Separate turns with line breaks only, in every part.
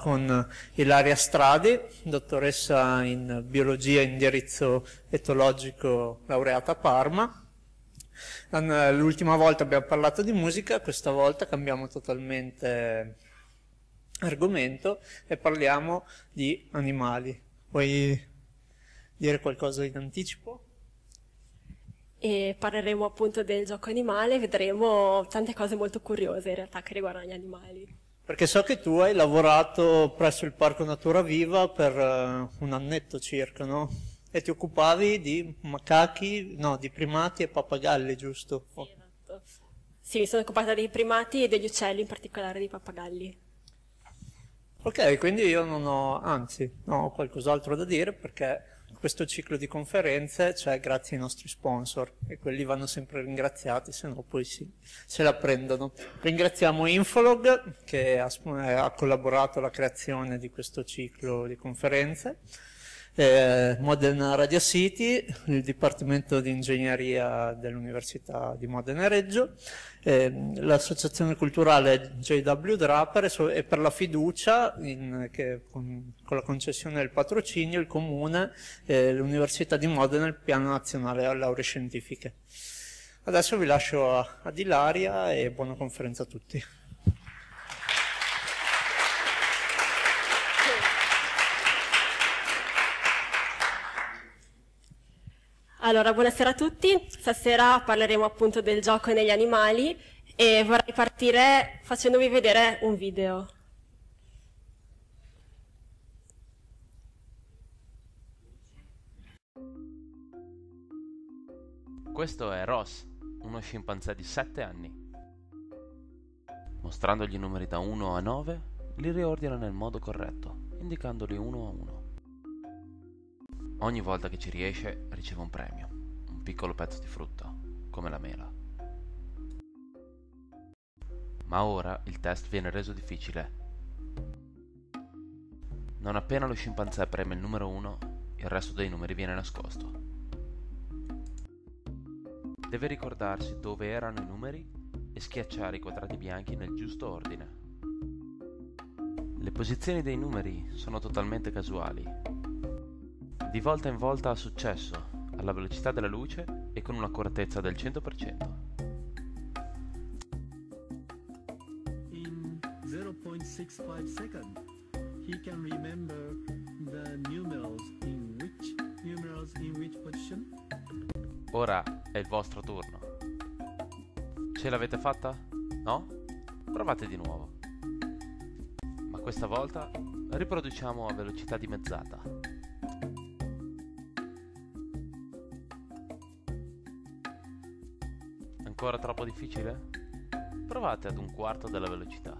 con Ilaria Stradi, dottoressa in biologia e indirizzo etologico laureata a Parma. L'ultima volta abbiamo parlato di musica, questa volta cambiamo totalmente argomento e parliamo di animali. Vuoi dire qualcosa in anticipo?
E parleremo appunto del gioco animale, vedremo tante cose molto curiose in realtà che riguardano gli animali.
Perché so che tu hai lavorato presso il Parco Natura Viva per uh, un annetto circa, no? E ti occupavi di macachi, no, di primati e pappagalli, giusto? Sì, esatto.
sì mi sono occupata dei primati e degli uccelli, in particolare dei pappagalli.
Ok, quindi io non ho, anzi, no, ho qualcos'altro da dire perché questo ciclo di conferenze c'è cioè grazie ai nostri sponsor e quelli vanno sempre ringraziati, se no poi sì, se la prendono. Ringraziamo Infolog che ha, ha collaborato alla creazione di questo ciclo di conferenze eh, Modena Radio City, il Dipartimento di Ingegneria dell'Università di Modena e Reggio, eh, l'Associazione Culturale JW Draper e, so, e per la fiducia in, che con, con, la concessione del patrocinio, il Comune, eh, l'Università di Modena e il Piano Nazionale a Lauree Scientifiche. Adesso vi lascio a Dilaria e buona conferenza a tutti.
Allora, buonasera a tutti. Stasera parleremo appunto del gioco negli animali e vorrei partire facendovi vedere un video.
Questo è Ross, uno scimpanzé di 7 anni. Mostrandogli i numeri da 1 a 9, li riordina nel modo corretto, indicandoli uno a uno. Ogni volta che ci riesce riceve un premio, un piccolo pezzo di frutta, come la mela. Ma ora il test viene reso difficile. Non appena lo scimpanzé preme il numero 1, il resto dei numeri viene nascosto. Deve ricordarsi dove erano i numeri e schiacciare i quadrati bianchi nel giusto ordine. Le posizioni dei numeri sono totalmente casuali di volta in volta ha successo, alla velocità della luce e con un'accuratezza del 100%.
In 0.65 seconds, he can remember the numerals in which numerals in which position.
Ora è il vostro turno. Ce l'avete fatta? No? Provate di nuovo. Ma questa volta riproduciamo a velocità dimezzata. Ancora troppo difficile? Provate ad un quarto della velocità.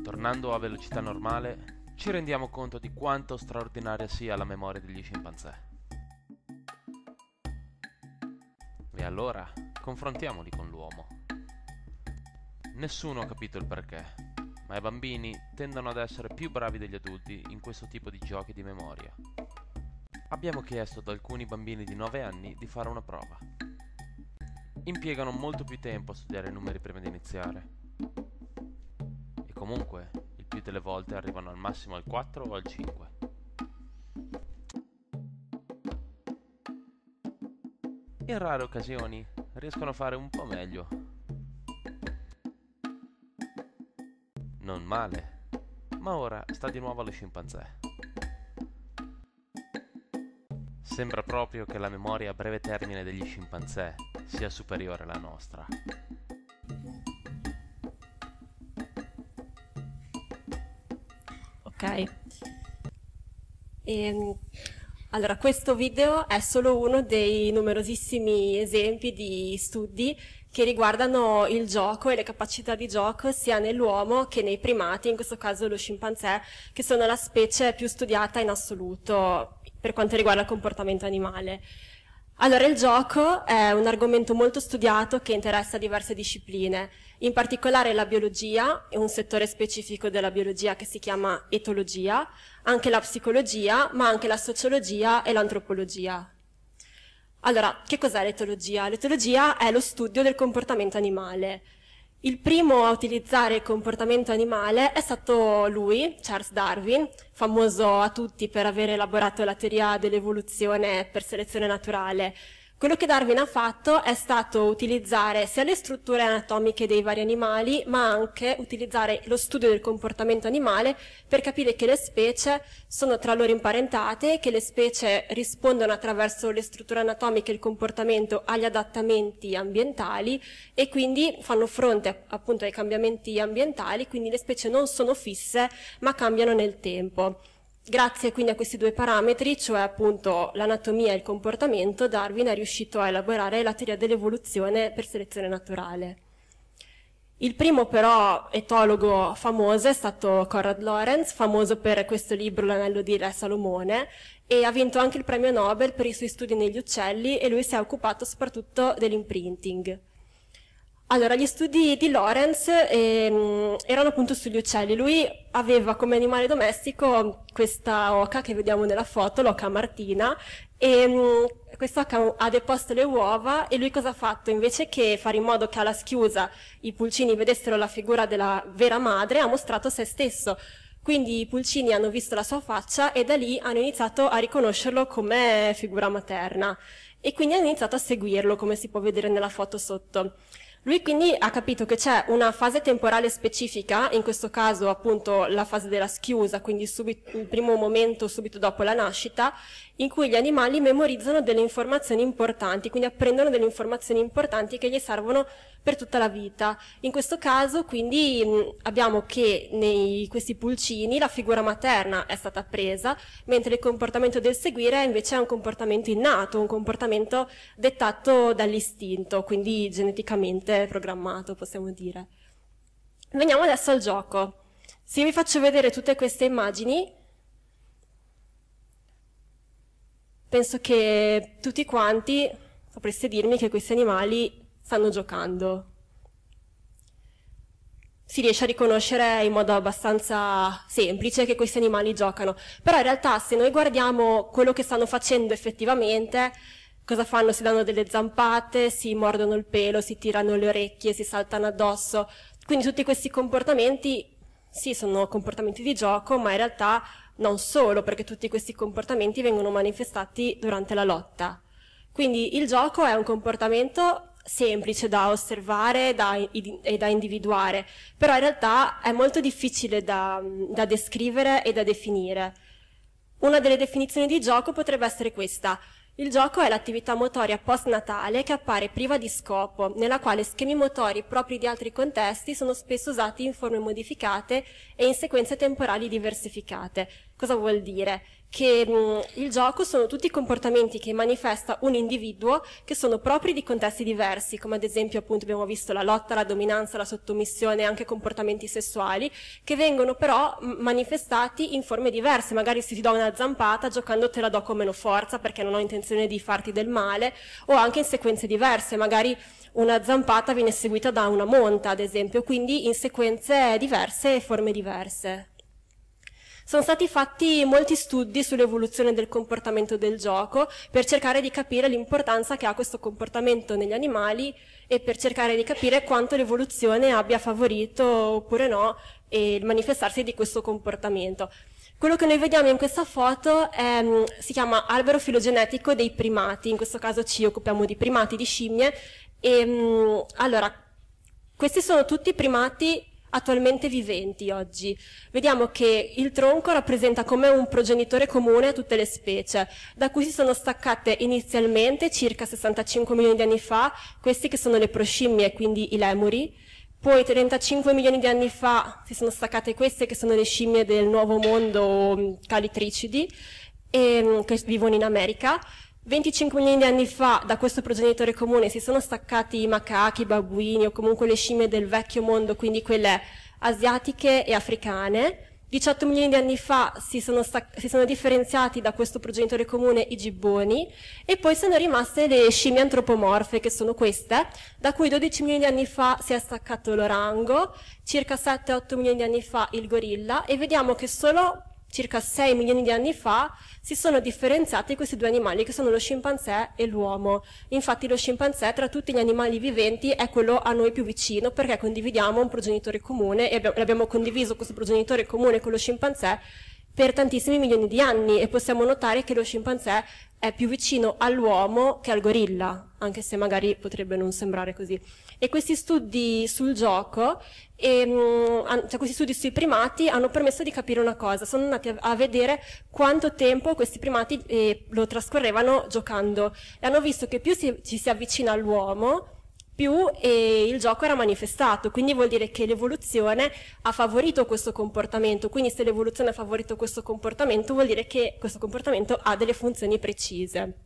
Tornando a velocità normale, ci rendiamo conto di quanto straordinaria sia la memoria degli scimpanzé. E allora confrontiamoli con l'uomo. Nessuno ha capito il perché, ma i bambini tendono ad essere più bravi degli adulti in questo tipo di giochi di memoria. Abbiamo chiesto ad alcuni bambini di 9 anni di fare una prova. Impiegano molto più tempo a studiare i numeri prima di iniziare. E comunque, il più delle volte arrivano al massimo al 4 o al 5. In rare occasioni riescono a fare un po' meglio Non male. Ma ora sta di nuovo allo scimpanzé. Sembra proprio che la memoria a breve termine degli scimpanzé sia superiore alla nostra.
Ok. E, mm, allora, questo video è solo uno dei numerosissimi esempi di studi che riguardano il gioco e le capacità di gioco sia nell'uomo che nei primati, in questo caso lo scimpanzé, che sono la specie più studiata in assoluto per quanto riguarda il comportamento animale. Allora, il gioco è un argomento molto studiato che interessa diverse discipline, in particolare la biologia, un settore specifico della biologia che si chiama etologia, anche la psicologia, ma anche la sociologia e l'antropologia. Allora, che cos'è l'etologia? L'etologia è lo studio del comportamento animale. Il primo a utilizzare il comportamento animale è stato lui, Charles Darwin, famoso a tutti per aver elaborato la teoria dell'evoluzione per selezione naturale, quello che Darwin ha fatto è stato utilizzare sia le strutture anatomiche dei vari animali, ma anche utilizzare lo studio del comportamento animale per capire che le specie sono tra loro imparentate, che le specie rispondono attraverso le strutture anatomiche e il comportamento agli adattamenti ambientali e quindi fanno fronte appunto ai cambiamenti ambientali, quindi le specie non sono fisse ma cambiano nel tempo. Grazie quindi a questi due parametri, cioè appunto l'anatomia e il comportamento, Darwin è riuscito a elaborare la teoria dell'evoluzione per selezione naturale. Il primo però etologo famoso è stato Conrad Lorenz, famoso per questo libro L'anello di Re Salomone, e ha vinto anche il premio Nobel per i suoi studi negli uccelli e lui si è occupato soprattutto dell'imprinting. Allora, gli studi di Lorenz ehm, erano appunto sugli uccelli. Lui aveva come animale domestico questa oca che vediamo nella foto, l'oca martina, e um, questa oca ha deposto le uova e lui cosa ha fatto? Invece che fare in modo che alla schiusa i pulcini vedessero la figura della vera madre, ha mostrato se stesso. Quindi i pulcini hanno visto la sua faccia e da lì hanno iniziato a riconoscerlo come figura materna e quindi hanno iniziato a seguirlo, come si può vedere nella foto sotto. Lui quindi ha capito che c'è una fase temporale specifica, in questo caso appunto la fase della schiusa, quindi subito, il primo momento subito dopo la nascita, in cui gli animali memorizzano delle informazioni importanti, quindi apprendono delle informazioni importanti che gli servono per tutta la vita. In questo caso quindi mm, abbiamo che nei questi pulcini la figura materna è stata presa, mentre il comportamento del seguire invece è un comportamento innato, un comportamento dettato dall'istinto, quindi geneticamente programmato possiamo dire. Veniamo adesso al gioco. Se vi faccio vedere tutte queste immagini, Penso che tutti quanti sapreste dirmi che questi animali stanno giocando. Si riesce a riconoscere in modo abbastanza semplice che questi animali giocano, però in realtà se noi guardiamo quello che stanno facendo effettivamente, cosa fanno? Si danno delle zampate, si mordono il pelo, si tirano le orecchie, si saltano addosso. Quindi tutti questi comportamenti, sì, sono comportamenti di gioco, ma in realtà non solo perché tutti questi comportamenti vengono manifestati durante la lotta. Quindi il gioco è un comportamento semplice da osservare da, e da individuare, però in realtà è molto difficile da, da descrivere e da definire. Una delle definizioni di gioco potrebbe essere questa. Il gioco è l'attività motoria post-natale che appare priva di scopo, nella quale schemi motori propri di altri contesti sono spesso usati in forme modificate e in sequenze temporali diversificate. Cosa vuol dire? Che mh, mm, il gioco sono tutti i comportamenti che manifesta un individuo che sono propri di contesti diversi, come ad esempio appunto abbiamo visto la lotta, la dominanza, la sottomissione, anche comportamenti sessuali, che vengono però mh, mm, manifestati in forme diverse. Magari se ti do una zampata, giocando te la do con meno forza perché non ho intenzione di farti del male, o anche in sequenze diverse, magari una zampata viene seguita da una monta, ad esempio, quindi in sequenze diverse e forme diverse. Sono stati fatti molti studi sull'evoluzione del comportamento del gioco per cercare di capire l'importanza che ha questo comportamento negli animali e per cercare di capire quanto l'evoluzione abbia favorito oppure no il manifestarsi di questo comportamento. Quello che noi vediamo in questa foto è, mm, si chiama albero filogenetico dei primati, in questo caso ci occupiamo di primati, di scimmie. E, mm, allora, questi sono tutti primati attualmente viventi oggi. Vediamo che il tronco rappresenta come un progenitore comune a tutte le specie, da cui si sono staccate inizialmente circa 65 milioni di anni fa questi che sono le proscimmie, quindi i lemuri, poi 35 milioni di anni fa si sono staccate queste che sono le scimmie del nuovo mondo mm, calitricidi, e, ehm, che vivono in America, 25 milioni di anni fa da questo progenitore comune si sono staccati i macachi, i babuini o comunque le scime del vecchio mondo, quindi quelle asiatiche e africane. 18 milioni di anni fa si sono, si sono, differenziati da questo progenitore comune i gibboni e poi sono rimaste le scimmie antropomorfe che sono queste, da cui 12 milioni di anni fa si è staccato l'orango, circa 7-8 milioni di anni fa il gorilla e vediamo che solo circa 6 milioni di anni fa, si sono differenziati questi due animali che sono lo scimpanzé e l'uomo. Infatti lo scimpanzé tra tutti gli animali viventi è quello a noi più vicino perché condividiamo un progenitore comune e abbiamo condiviso questo progenitore comune con lo scimpanzé per tantissimi milioni di anni e possiamo notare che lo scimpanzé è più vicino all'uomo che al gorilla, anche se magari potrebbe non sembrare così. E questi studi sul gioco e, mm, cioè, questi studi sui primati hanno permesso di capire una cosa, sono andati a, a vedere quanto tempo questi primati eh, lo trascorrevano giocando e hanno visto che più si, ci si avvicina all'uomo, più eh, il gioco era manifestato, quindi vuol dire che l'evoluzione ha favorito questo comportamento, quindi se l'evoluzione ha favorito questo comportamento vuol dire che questo comportamento ha delle funzioni precise.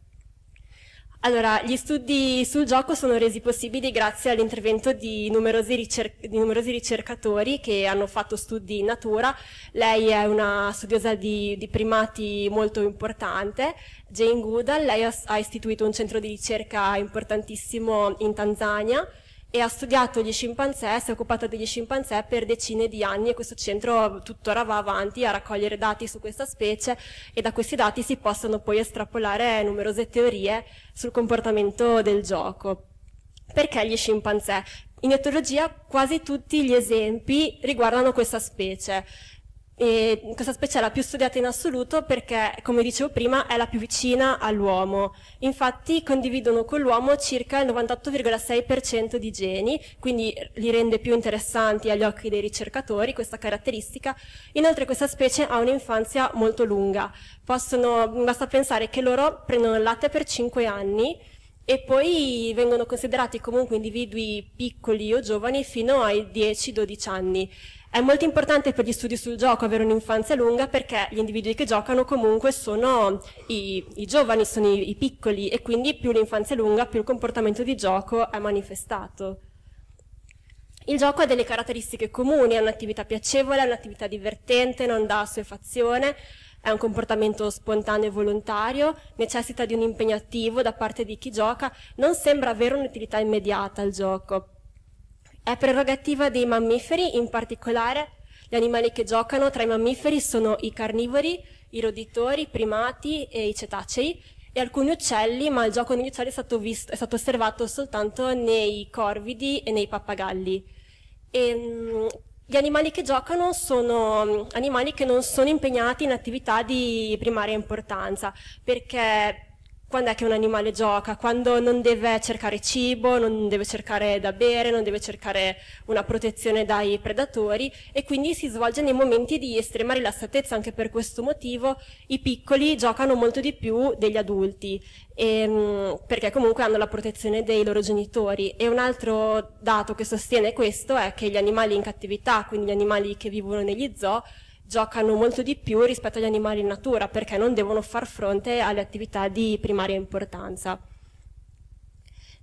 Allora, gli studi sul gioco sono resi possibili grazie all'intervento di, di numerosi, ricercatori che hanno fatto studi in natura. Lei è una studiosa di, di primati molto importante, Jane Goodall, lei ha, ha istituito un centro di ricerca importantissimo in Tanzania e ha studiato gli scimpanzé, si è occupata degli scimpanzé per decine di anni e questo centro tuttora va avanti a raccogliere dati su questa specie e da questi dati si possono poi estrapolare numerose teorie sul comportamento del gioco. Perché gli scimpanzé? In etologia quasi tutti gli esempi riguardano questa specie. E questa specie è la più studiata in assoluto perché, come dicevo prima, è la più vicina all'uomo. Infatti condividono con l'uomo circa il 98,6% di geni, quindi li rende più interessanti agli occhi dei ricercatori questa caratteristica. Inoltre questa specie ha un'infanzia molto lunga. Possono, basta pensare che loro prendono il latte per 5 anni, e poi vengono considerati comunque individui piccoli o giovani fino ai 10-12 anni. È molto importante per gli studi sul gioco avere un'infanzia lunga perché gli individui che giocano comunque sono i, i giovani, sono i, i, piccoli e quindi più l'infanzia è lunga più il comportamento di gioco è manifestato. Il gioco ha delle caratteristiche comuni, è un'attività piacevole, è un'attività divertente, non dà assuefazione, è un comportamento spontaneo e volontario, necessita di un impegno attivo da parte di chi gioca, non sembra avere un'utilità immediata al gioco è prerogativa dei mammiferi, in particolare gli animali che giocano tra i mammiferi sono i carnivori, i roditori, i primati e i cetacei e alcuni uccelli, ma il gioco negli uccelli è stato, visto, è stato osservato soltanto nei corvidi e nei pappagalli. E, ehm, gli animali che giocano sono animali che non sono impegnati in attività di primaria importanza, perché quando è che un animale gioca, quando non deve cercare cibo, non deve cercare da bere, non deve cercare una protezione dai predatori e quindi si svolge nei momenti di estrema rilassatezza, anche per questo motivo i piccoli giocano molto di più degli adulti, e, ehm, perché comunque hanno la protezione dei loro genitori. E un altro dato che sostiene questo è che gli animali in cattività, quindi gli animali che vivono negli zoo, giocano molto di più rispetto agli animali in natura perché non devono far fronte alle attività di primaria importanza.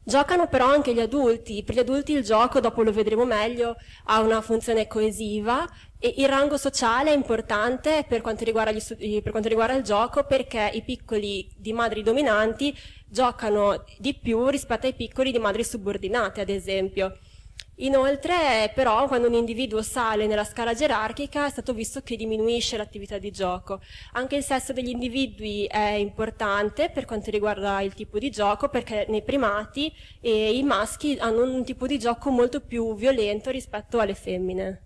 Giocano però anche gli adulti, per gli adulti il gioco, dopo lo vedremo meglio, ha una funzione coesiva e il rango sociale è importante per quanto riguarda, gli, per quanto riguarda il gioco perché i piccoli di madri dominanti giocano di più rispetto ai piccoli di madri subordinate, ad esempio. Inoltre, però, quando un individuo sale nella scala gerarchica è stato visto che diminuisce l'attività di gioco. Anche il sesso degli individui è importante per quanto riguarda il tipo di gioco, perché nei primati eh, i maschi hanno un tipo di gioco molto più violento rispetto alle femmine.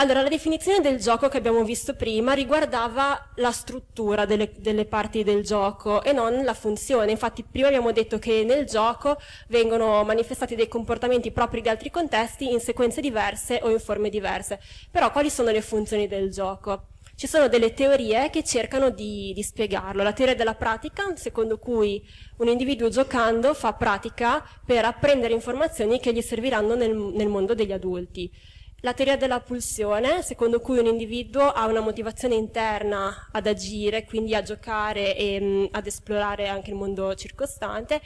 Allora, la definizione del gioco che abbiamo visto prima riguardava la struttura delle, delle, parti del gioco e non la funzione. Infatti, prima abbiamo detto che nel gioco vengono manifestati dei comportamenti propri di altri contesti in sequenze diverse o in forme diverse. Però, quali sono le funzioni del gioco? Ci sono delle teorie che cercano di, di spiegarlo. La teoria della pratica, secondo cui un individuo giocando fa pratica per apprendere informazioni che gli serviranno nel, nel mondo degli adulti la teoria della pulsione, secondo cui un individuo ha una motivazione interna ad agire, quindi a giocare e mh, ad esplorare anche il mondo circostante,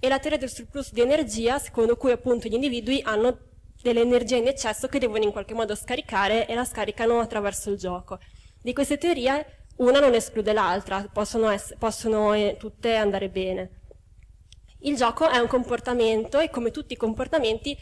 e la teoria del surplus di energia, secondo cui appunto gli individui hanno dell'energia in eccesso che devono in qualche modo scaricare e la scaricano attraverso il gioco. Di queste teorie una non esclude l'altra, possono, ess- possono eh, tutte andare bene. Il gioco è un comportamento e come tutti i comportamenti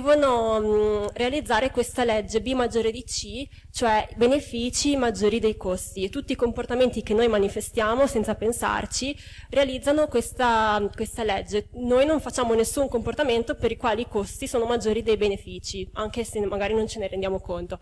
devono mh, mm, realizzare questa legge B maggiore di C, cioè benefici maggiori dei costi. E tutti i comportamenti che noi manifestiamo senza pensarci realizzano questa, questa legge. Noi non facciamo nessun comportamento per il quale i costi sono maggiori dei benefici, anche se magari non ce ne rendiamo conto.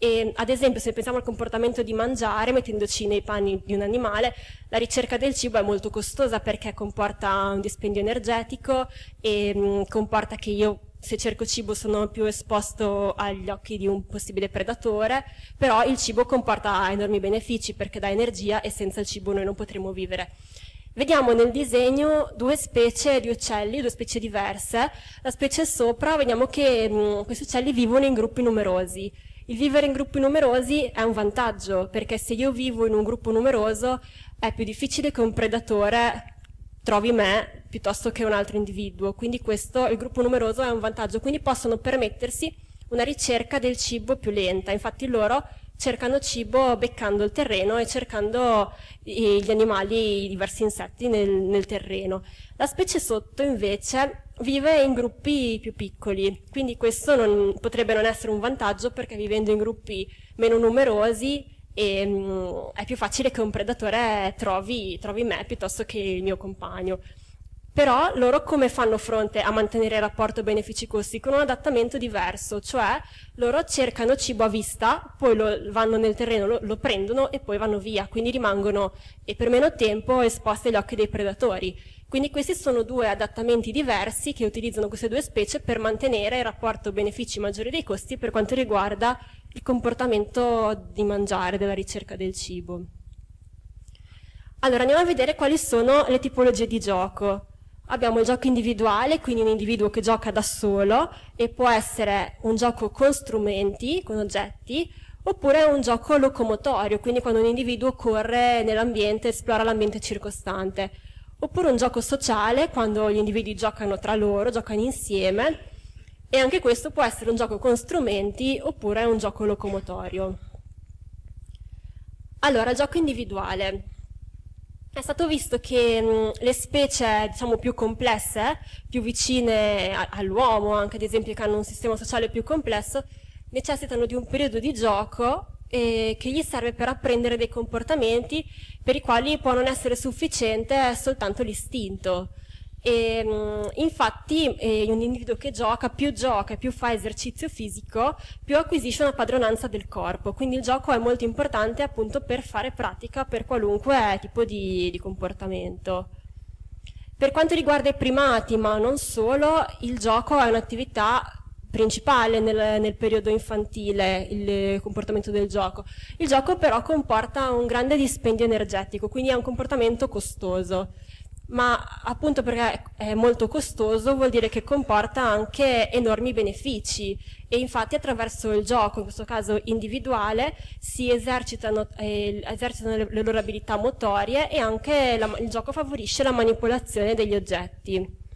E, ad esempio, se pensiamo al comportamento di mangiare, mettendoci nei panni di un animale, la ricerca del cibo è molto costosa perché comporta un dispendio energetico e mh, mm, comporta che io se cerco cibo sono più esposto agli occhi di un possibile predatore, però il cibo comporta enormi benefici perché dà energia e senza il cibo noi non potremo vivere. Vediamo nel disegno due specie di uccelli, due specie diverse. La specie sopra vediamo che mh, mm, questi uccelli vivono in gruppi numerosi. Il vivere in gruppi numerosi è un vantaggio, perché se io vivo in un gruppo numeroso è più difficile che un predatore trovi me piuttosto che un altro individuo. Quindi questo, il gruppo numeroso è un vantaggio. Quindi possono permettersi una ricerca del cibo più lenta. Infatti loro cercano cibo beccando il terreno e cercando gli animali, i diversi insetti nel, nel, terreno. La specie sotto invece vive in gruppi più piccoli, quindi questo non, potrebbe non essere un vantaggio perché vivendo in gruppi meno numerosi e mh, mm, è più facile che un predatore trovi, trovi me piuttosto che il mio compagno. Però loro come fanno fronte a mantenere il rapporto benefici-costi? Con un adattamento diverso, cioè loro cercano cibo a vista, poi lo, vanno nel terreno, lo, lo, prendono e poi vanno via, quindi rimangono e per meno tempo esposti agli occhi dei predatori. Quindi questi sono due adattamenti diversi che utilizzano queste due specie per mantenere il rapporto benefici maggiori dei costi per quanto riguarda il comportamento di mangiare, della ricerca del cibo. Allora andiamo a vedere quali sono le tipologie di gioco. Abbiamo il gioco individuale, quindi un individuo che gioca da solo e può essere un gioco con strumenti, con oggetti, oppure un gioco locomotorio, quindi quando un individuo corre nell'ambiente, esplora l'ambiente circostante, oppure un gioco sociale, quando gli individui giocano tra loro, giocano insieme, e anche questo può essere un gioco con strumenti oppure un gioco locomotorio. Allora, gioco individuale. È stato visto che mh, mm, le specie diciamo, più complesse, più vicine all'uomo, anche ad esempio che hanno un sistema sociale più complesso, necessitano di un periodo di gioco eh, che gli serve per apprendere dei comportamenti per i quali può non essere sufficiente soltanto l'istinto. E, mm, infatti eh, un individuo che gioca, più gioca e più fa esercizio fisico, più acquisisce una padronanza del corpo, quindi il gioco è molto importante appunto per fare pratica per qualunque tipo di, di comportamento. Per quanto riguarda i primati, ma non solo, il gioco è un'attività principale nel, nel, periodo infantile il comportamento del gioco. Il gioco però comporta un grande dispendio energetico, quindi è un comportamento costoso ma appunto perché è molto costoso vuol dire che comporta anche enormi benefici e infatti attraverso il gioco, in questo caso individuale, si esercitano, eh, esercitano le, le, loro abilità motorie e anche la, il gioco favorisce la manipolazione degli oggetti.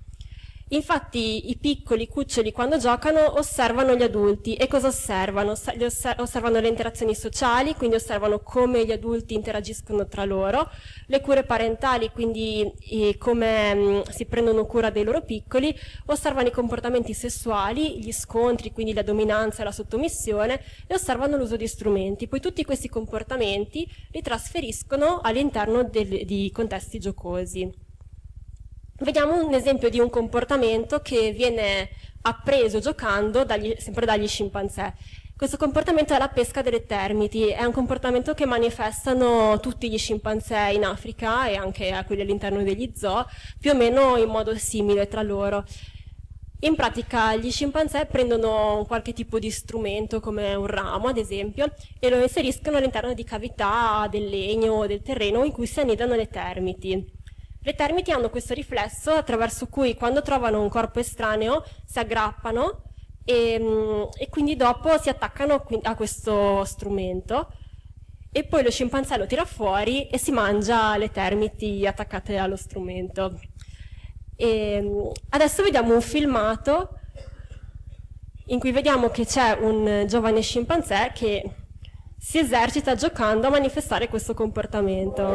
Infatti i piccoli cuccioli quando giocano osservano gli adulti e cosa osservano? Osservano le interazioni sociali, quindi osservano come gli adulti interagiscono tra loro, le cure parentali, quindi come mm, si prendono cura dei loro piccoli, osservano i comportamenti sessuali, gli scontri, quindi la dominanza e la sottomissione e osservano l'uso di strumenti. Poi tutti questi comportamenti li trasferiscono all'interno di contesti giocosi. Vediamo un esempio di un comportamento che viene appreso giocando dagli, sempre dagli scimpanzé. Questo comportamento è la pesca delle termiti, è un comportamento che manifestano tutti gli scimpanzé in Africa e anche a quelli all'interno degli zoo, più o meno in modo simile tra loro. In pratica gli scimpanzé prendono qualche tipo di strumento come un ramo ad esempio e lo inseriscono all'interno di cavità del legno o del terreno in cui si annidano le termiti. Le termiti hanno questo riflesso attraverso cui quando trovano un corpo estraneo si aggrappano e, mm, e quindi dopo si attaccano a questo strumento e poi lo scimpanzé lo tira fuori e si mangia le termiti attaccate allo strumento. E mm, adesso vediamo un filmato in cui vediamo che c'è un giovane scimpanzé che si esercita giocando a manifestare questo comportamento.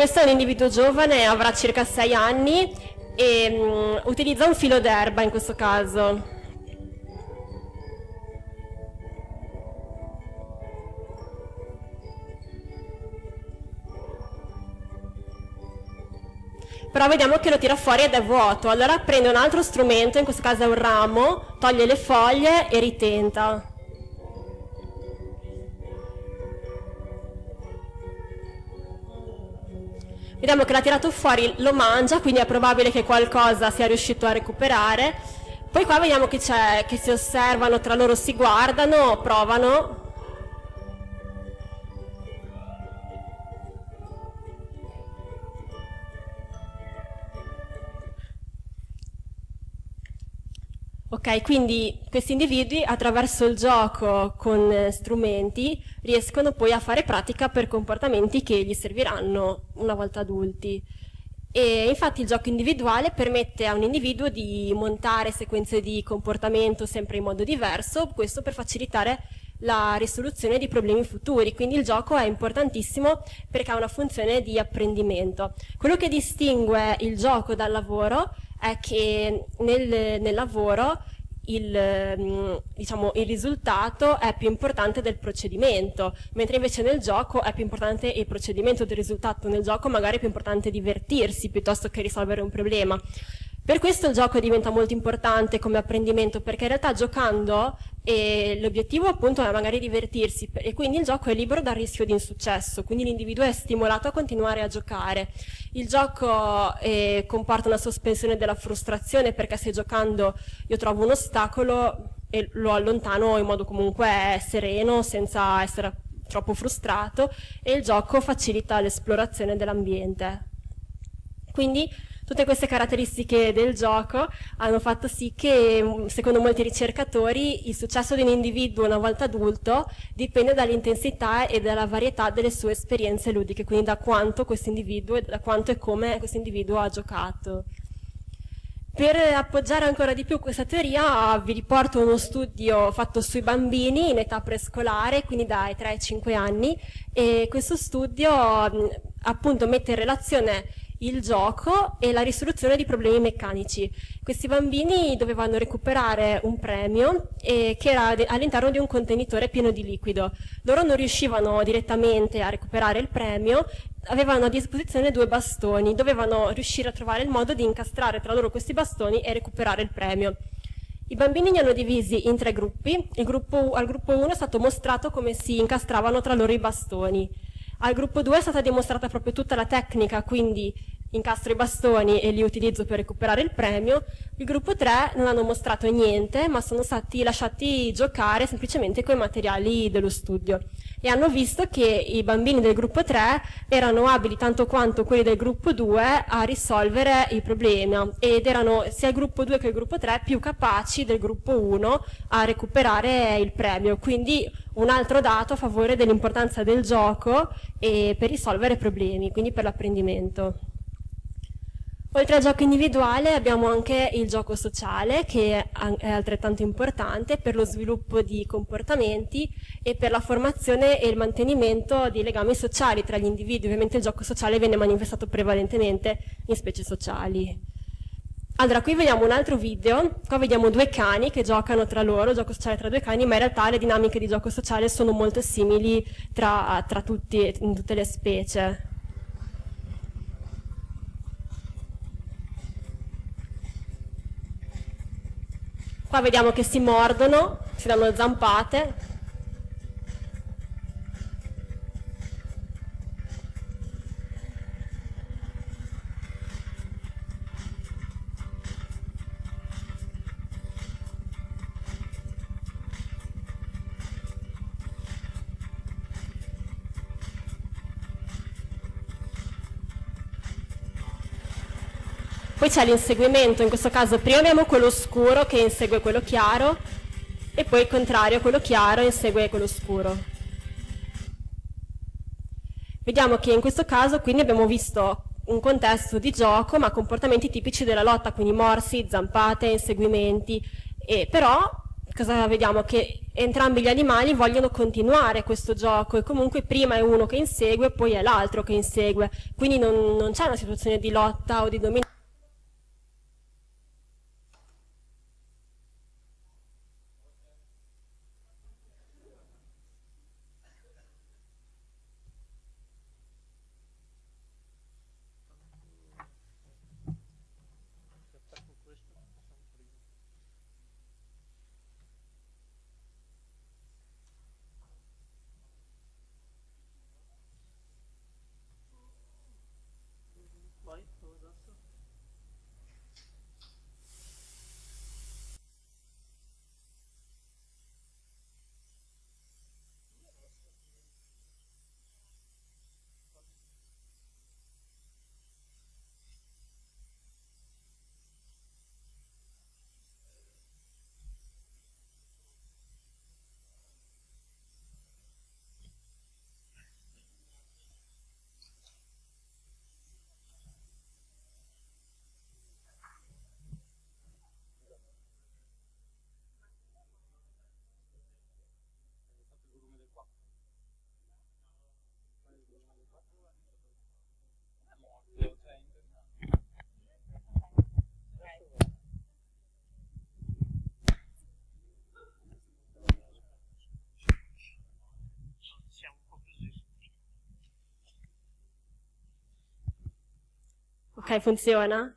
Questo è un individuo giovane, avrà circa 6 anni e um, utilizza un filo d'erba in questo caso. però vediamo che lo tira fuori ed è vuoto. Allora prende un altro strumento, in questo caso è un ramo, toglie le foglie e ritenta. Vediamo che l'ha tirato fuori, lo mangia, quindi è probabile che qualcosa sia riuscito a recuperare. Poi qua vediamo che, che si osservano, tra loro si guardano, provano, Ok, quindi questi individui attraverso il gioco con eh, strumenti riescono poi a fare pratica per comportamenti che gli serviranno una volta adulti. E infatti il gioco individuale permette a un individuo di montare sequenze di comportamento sempre in modo diverso, questo per facilitare la risoluzione di problemi futuri, quindi il gioco è importantissimo perché ha una funzione di apprendimento. Quello che distingue il gioco dal lavoro è che nel, nel lavoro il, mm, diciamo, il, risultato è più importante del procedimento, mentre invece nel gioco è più importante il procedimento del risultato, nel gioco magari è più importante divertirsi piuttosto che risolvere un problema. Per questo il gioco diventa molto importante come apprendimento, perché in realtà giocando eh, l'obiettivo appunto è magari divertirsi e quindi il gioco è libero dal rischio di insuccesso, quindi l'individuo è stimolato a continuare a giocare. Il gioco eh, comporta una sospensione della frustrazione perché se giocando io trovo un ostacolo e lo allontano in modo comunque eh, sereno, senza essere troppo frustrato e il gioco facilita l'esplorazione dell'ambiente. Quindi Tutte queste caratteristiche del gioco hanno fatto sì che, mm, secondo molti ricercatori, il successo di un individuo una volta adulto dipende dall'intensità e dalla varietà delle sue esperienze ludiche, quindi da quanto questo individuo e da quanto e come questo individuo ha giocato. Per appoggiare ancora di più questa teoria vi riporto uno studio fatto sui bambini in età prescolare, quindi dai 3 ai 5 anni, e questo studio mm, appunto mette in relazione il gioco e la risoluzione di problemi meccanici. Questi bambini dovevano recuperare un premio eh, che era all'interno di un contenitore pieno di liquido. Loro non riuscivano direttamente a recuperare il premio, avevano a disposizione due bastoni, dovevano riuscire a trovare il modo di incastrare tra loro questi bastoni e recuperare il premio. I bambini li hanno divisi in tre gruppi, gruppo, al gruppo 1 è stato mostrato come si incastravano tra loro i bastoni, al gruppo 2 è stata dimostrata proprio tutta la tecnica, quindi incastro i bastoni e li utilizzo per recuperare il premio, il gruppo 3 non hanno mostrato niente, ma sono stati lasciati giocare semplicemente con i materiali dello studio e hanno visto che i bambini del gruppo 3 erano abili tanto quanto quelli del gruppo 2 a risolvere i problemi ed erano sia il gruppo 2 che il gruppo 3 più capaci del gruppo 1 a recuperare il premio, quindi un altro dato a favore dell'importanza del gioco per risolvere problemi, quindi per l'apprendimento. Oltre al gioco individuale abbiamo anche il gioco sociale che è altrettanto importante per lo sviluppo di comportamenti e per la formazione e il mantenimento di legami sociali tra gli individui. Ovviamente il gioco sociale viene manifestato prevalentemente in specie sociali. Allora, qui vediamo un altro video, qua vediamo due cani che giocano tra loro, gioco sociale tra due cani, ma in realtà le dinamiche di gioco sociale sono molto simili tra, tra tutti, in tutte le specie. Qua vediamo che si mordono, si danno zampate, c'è l'inseguimento, in questo caso prima abbiamo quello scuro che insegue quello chiaro e poi il contrario, quello chiaro insegue quello scuro. Vediamo che in questo caso quindi abbiamo visto un contesto di gioco ma comportamenti tipici della lotta, quindi morsi, zampate, inseguimenti, e però cosa vediamo? Che entrambi gli animali vogliono continuare questo gioco e comunque prima è uno che insegue, poi è l'altro che insegue, quindi non, non c'è una situazione di lotta o di dominazione. Ok, funziona?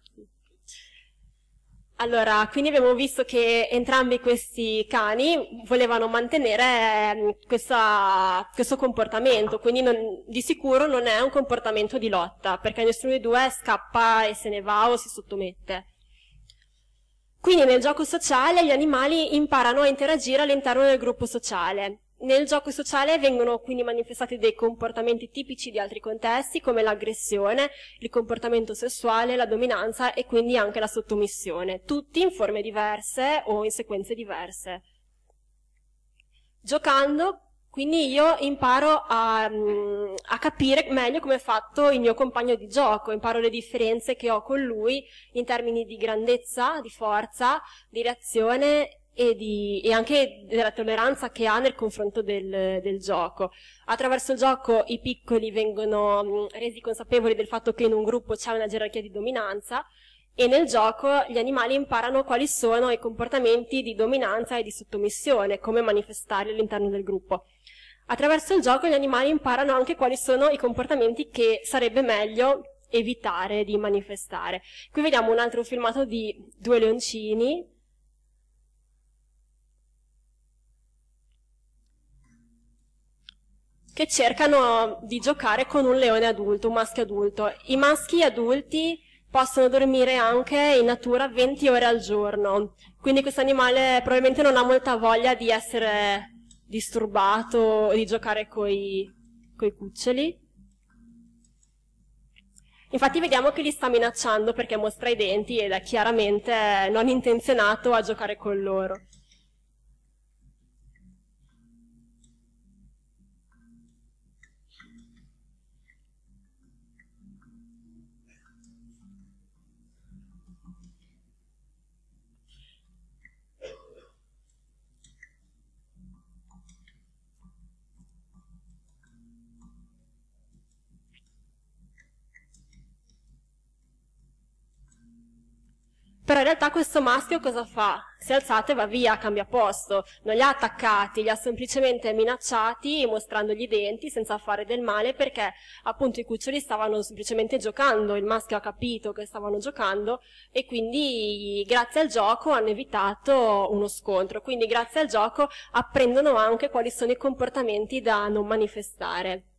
Allora, quindi abbiamo visto che entrambi questi cani volevano mantenere mm, questa, questo comportamento, quindi non, di sicuro non è un comportamento di lotta, perché nessuno dei due scappa e se ne va o si sottomette. Quindi nel gioco sociale gli animali imparano a interagire all'interno del gruppo sociale nel gioco sociale vengono quindi manifestati dei comportamenti tipici di altri contesti come l'aggressione, il comportamento sessuale, la dominanza e quindi anche la sottomissione, tutti in forme diverse o in sequenze diverse. Giocando quindi io imparo a, mm, a, capire meglio come è fatto il mio compagno di gioco, imparo le differenze che ho con lui in termini di grandezza, di forza, di reazione e, di, e, anche della tolleranza che ha nel confronto del, del, gioco. Attraverso il gioco i piccoli vengono mm, resi consapevoli del fatto che in un gruppo c'è una gerarchia di dominanza e nel gioco gli animali imparano quali sono i comportamenti di dominanza e di sottomissione, come manifestarli all'interno del gruppo. Attraverso il gioco gli animali imparano anche quali sono i comportamenti che sarebbe meglio evitare di manifestare. Qui vediamo un altro filmato di due leoncini che cercano di giocare con un leone adulto, un maschio adulto. I maschi adulti possono dormire anche in natura 20 ore al giorno, quindi questo animale probabilmente non ha molta voglia di essere disturbato o di giocare con i cuccioli. Infatti vediamo che li sta minacciando perché mostra i denti ed è chiaramente non intenzionato a giocare con loro. Però in realtà questo maschio cosa fa? Si Se e va via, cambia posto. Non li ha attaccati, li ha semplicemente minacciati mostrandogli i denti senza fare del male perché appunto i cuccioli stavano semplicemente giocando, il maschio ha capito che stavano giocando e quindi grazie al gioco hanno evitato uno scontro. Quindi grazie al gioco apprendono anche quali sono i comportamenti da non manifestare.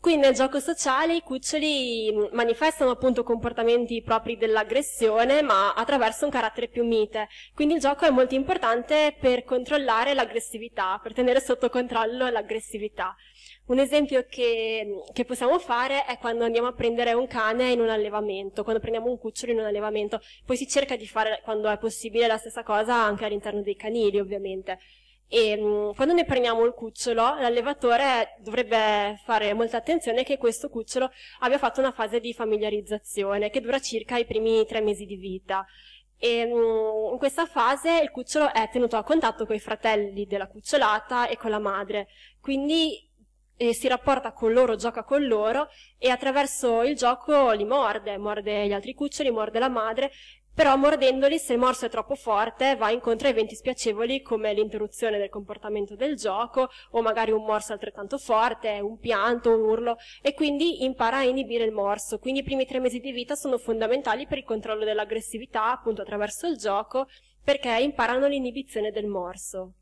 Qui nel gioco sociale i cuccioli mm, manifestano appunto comportamenti propri dell'aggressione ma attraverso un carattere più mite, quindi il gioco è molto importante per controllare l'aggressività, per tenere sotto controllo l'aggressività. Un esempio che, mm, che, possiamo fare è quando andiamo a prendere un cane in un allevamento, quando prendiamo un cucciolo in un allevamento, poi si cerca di fare quando è possibile la stessa cosa anche all'interno dei canili ovviamente e ehm, quando ne prendiamo il cucciolo l'allevatore dovrebbe fare molta attenzione che questo cucciolo abbia fatto una fase di familiarizzazione che dura circa i primi tre mesi di vita e, ehm, in questa fase il cucciolo è tenuto a contatto con i fratelli della cucciolata e con la madre quindi eh, si rapporta con loro, gioca con loro e attraverso il gioco li morde, morde gli altri cuccioli, morde la madre però mordendoli se il morso è troppo forte va incontro a eventi spiacevoli come l'interruzione del comportamento del gioco o magari un morso altrettanto forte, un pianto, un urlo e quindi impara a inibire il morso. Quindi i primi tre mesi di vita sono fondamentali per il controllo dell'aggressività appunto attraverso il gioco perché imparano l'inibizione del morso.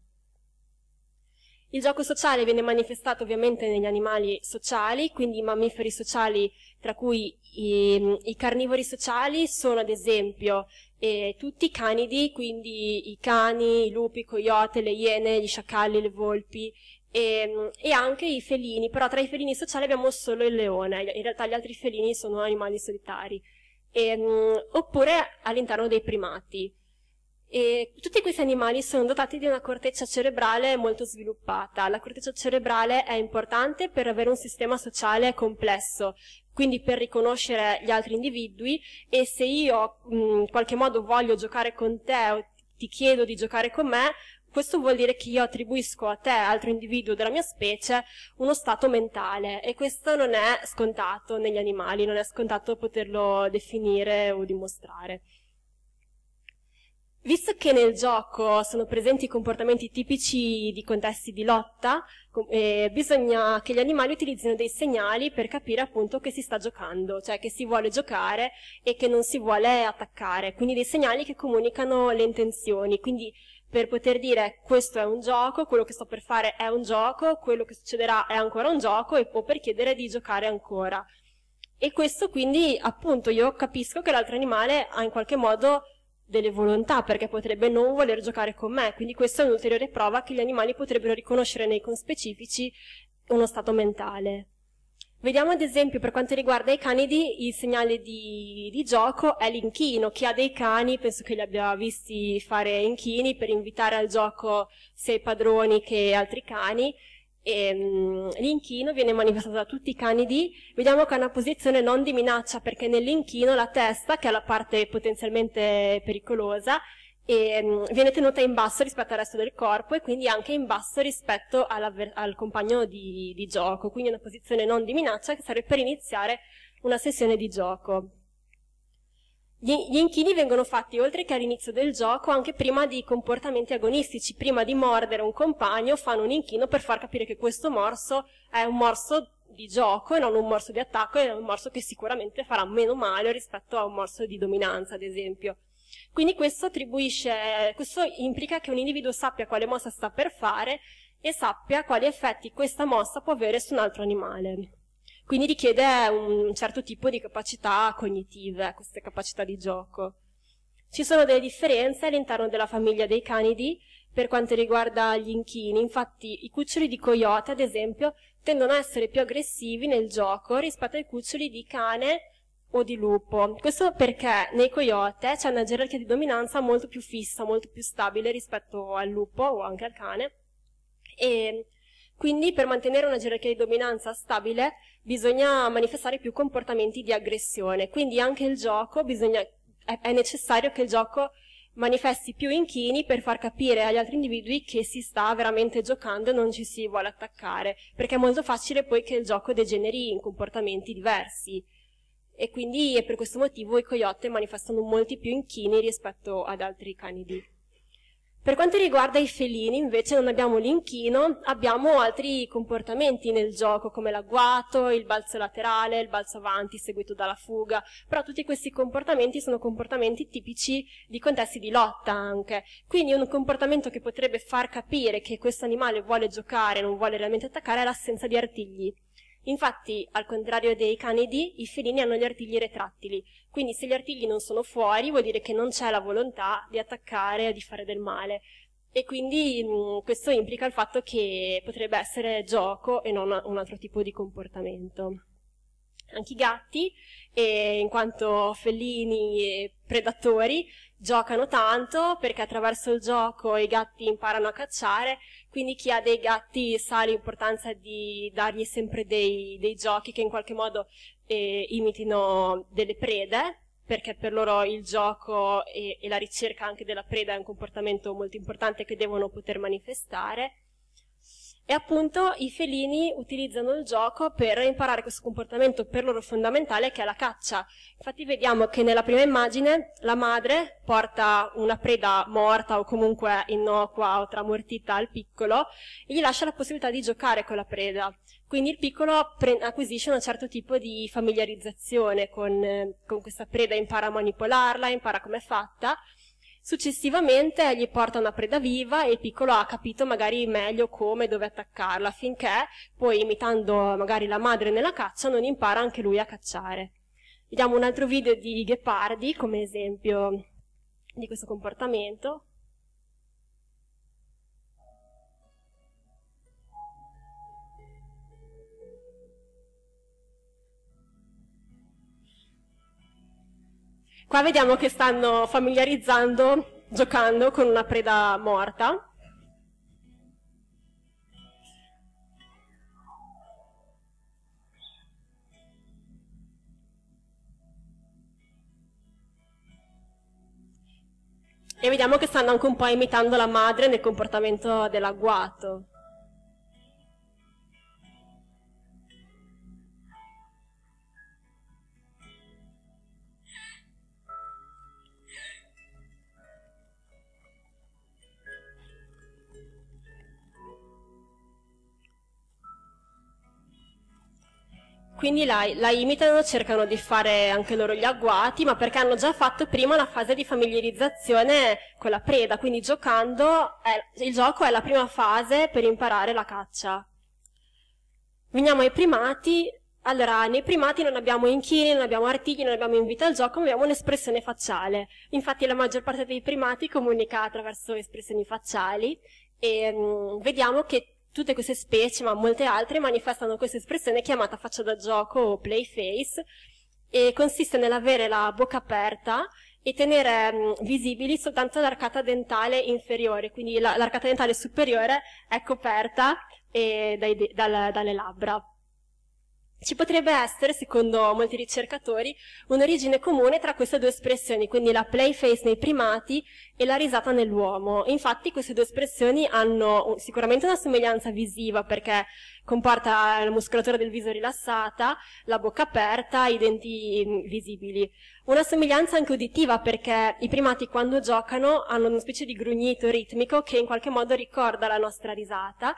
Il gioco sociale viene manifestato ovviamente negli animali sociali, quindi i mammiferi sociali, tra cui i, i carnivori sociali, sono ad esempio eh, tutti i canidi, quindi i cani, i lupi, i coyote, le iene, gli sciacalli, le volpi, e, ehm, e, anche i felini, però tra i felini sociali abbiamo solo il leone, in realtà gli altri felini sono animali solitari, e, ehm, oppure all'interno dei primati. E tutti questi animali sono dotati di una corteccia cerebrale molto sviluppata. La corteccia cerebrale è importante per avere un sistema sociale complesso, quindi per riconoscere gli altri individui e se io in qualche modo voglio giocare con te o ti chiedo di giocare con me, questo vuol dire che io attribuisco a te, altro individuo della mia specie, uno stato mentale e questo non è scontato negli animali, non è scontato poterlo definire o dimostrare. Visto che nel gioco sono presenti comportamenti tipici di contesti di lotta, eh, bisogna che gli animali utilizzino dei segnali per capire appunto che si sta giocando, cioè che si vuole giocare e che non si vuole attaccare, quindi dei segnali che comunicano le intenzioni, quindi per poter dire questo è un gioco, quello che sto per fare è un gioco, quello che succederà è ancora un gioco e, può per chiedere di giocare ancora. E questo quindi appunto io capisco che l'altro animale ha in qualche modo delle volontà perché potrebbe non voler giocare con me, quindi questa è un'ulteriore prova che gli animali potrebbero riconoscere nei conspecifici uno stato mentale. Vediamo ad esempio per quanto riguarda i canidi il segnale di, di gioco è l'inchino, chi ha dei cani penso che li abbia visti fare inchini per invitare al gioco sia i padroni che altri cani e, ehm, l'inchino viene manifestato da tutti i canidi, vediamo che è una posizione non di minaccia perché nell'inchino la testa, che è la parte potenzialmente pericolosa, e, ehm, viene tenuta in basso rispetto al resto del corpo e quindi anche in basso rispetto al compagno di, di gioco, quindi una posizione non di minaccia che serve per iniziare una sessione di gioco. Gli, inchini vengono fatti oltre che all'inizio del gioco anche prima di comportamenti agonistici, prima di mordere un compagno fanno un inchino per far capire che questo morso è un morso di gioco e non un morso di attacco, è un morso che sicuramente farà meno male rispetto a un morso di dominanza, ad esempio. Quindi questo, questo implica che un individuo sappia quale mossa sta per fare e sappia quali effetti questa mossa può avere su un altro animale. Quindi richiede un certo tipo di capacità cognitive, queste capacità di gioco. Ci sono delle differenze all'interno della famiglia dei canidi per quanto riguarda gli inchini, infatti i cuccioli di coyote, ad esempio, tendono a essere più aggressivi nel gioco rispetto ai cuccioli di cane o di lupo. Questo perché nei coyote c'è una gerarchia di dominanza molto più fissa, molto più stabile rispetto al lupo o anche al cane e quindi per mantenere una gerarchia di dominanza stabile bisogna manifestare più comportamenti di aggressione, quindi anche il gioco bisogna, è, è necessario che il gioco manifesti più inchini per far capire agli altri individui che si sta veramente giocando e non ci si vuole attaccare, perché è molto facile poi che il gioco degeneri in comportamenti diversi. E quindi è per questo motivo i coyote manifestano molti più inchini rispetto ad altri canidi. Per quanto riguarda i felini, invece, non abbiamo l'inchino, abbiamo altri comportamenti nel gioco, come l'agguato, il balzo laterale, il balzo avanti seguito dalla fuga, però tutti questi comportamenti sono comportamenti tipici di contesti di lotta anche. Quindi un comportamento che potrebbe far capire che questo animale vuole giocare, non vuole realmente attaccare, è l'assenza di artigli. Infatti, al contrario dei canidi, i felini hanno gli artigli retrattili, quindi se gli artigli non sono fuori vuol dire che non c'è la volontà di attaccare e di fare del male. E quindi mh, mm, questo implica il fatto che potrebbe essere gioco e non un altro tipo di comportamento. Anche i gatti, in quanto felini e predatori, giocano tanto perché attraverso il gioco i gatti imparano a cacciare quindi chi ha dei gatti sa l'importanza di dargli sempre dei, dei, giochi che in qualche modo eh, imitino delle prede, perché per loro il gioco e, e la ricerca anche della preda è un comportamento molto importante che devono poter manifestare e appunto i felini utilizzano il gioco per imparare questo comportamento per loro fondamentale che è la caccia. Infatti vediamo che nella prima immagine la madre porta una preda morta o comunque innocua o tramortita al piccolo e gli lascia la possibilità di giocare con la preda. Quindi il piccolo acquisisce un certo tipo di familiarizzazione con, eh, con questa preda, impara a manipolarla, impara com'è fatta Successivamente gli porta una preda viva e il piccolo ha capito magari meglio come e dove attaccarla, finché poi imitando magari la madre nella caccia non impara anche lui a cacciare. Vediamo un altro video di Ghepardi come esempio di questo comportamento. Qua vediamo che stanno familiarizzando, giocando con una preda morta. E vediamo che stanno anche un po' imitando la madre nel comportamento dell'agguato. Quindi la, la, imitano, cercano di fare anche loro gli agguati, ma perché hanno già fatto prima la fase di familiarizzazione con la preda, quindi giocando, è, il gioco è la prima fase per imparare la caccia. Veniamo ai primati, allora nei primati non abbiamo inchini, non abbiamo artigli, non abbiamo invito al gioco, ma abbiamo un'espressione facciale. Infatti la maggior parte dei primati comunica attraverso espressioni facciali e mh, mm, vediamo che tutte queste specie, ma molte altre, manifestano questa espressione chiamata faccia da gioco o play face e consiste nell'avere la bocca aperta e tenere um, visibili soltanto l'arcata dentale inferiore, quindi l'arcata dentale superiore è coperta dai, dal, dalle labbra. Ci potrebbe essere, secondo molti ricercatori, un'origine comune tra queste due espressioni, quindi la play face nei primati e la risata nell'uomo. Infatti queste due espressioni hanno sicuramente una somiglianza visiva perché comporta la muscolatura del viso rilassata, la bocca aperta, i denti mm, visibili. Una somiglianza anche uditiva perché i primati quando giocano hanno una specie di grugnito ritmico che in qualche modo ricorda la nostra risata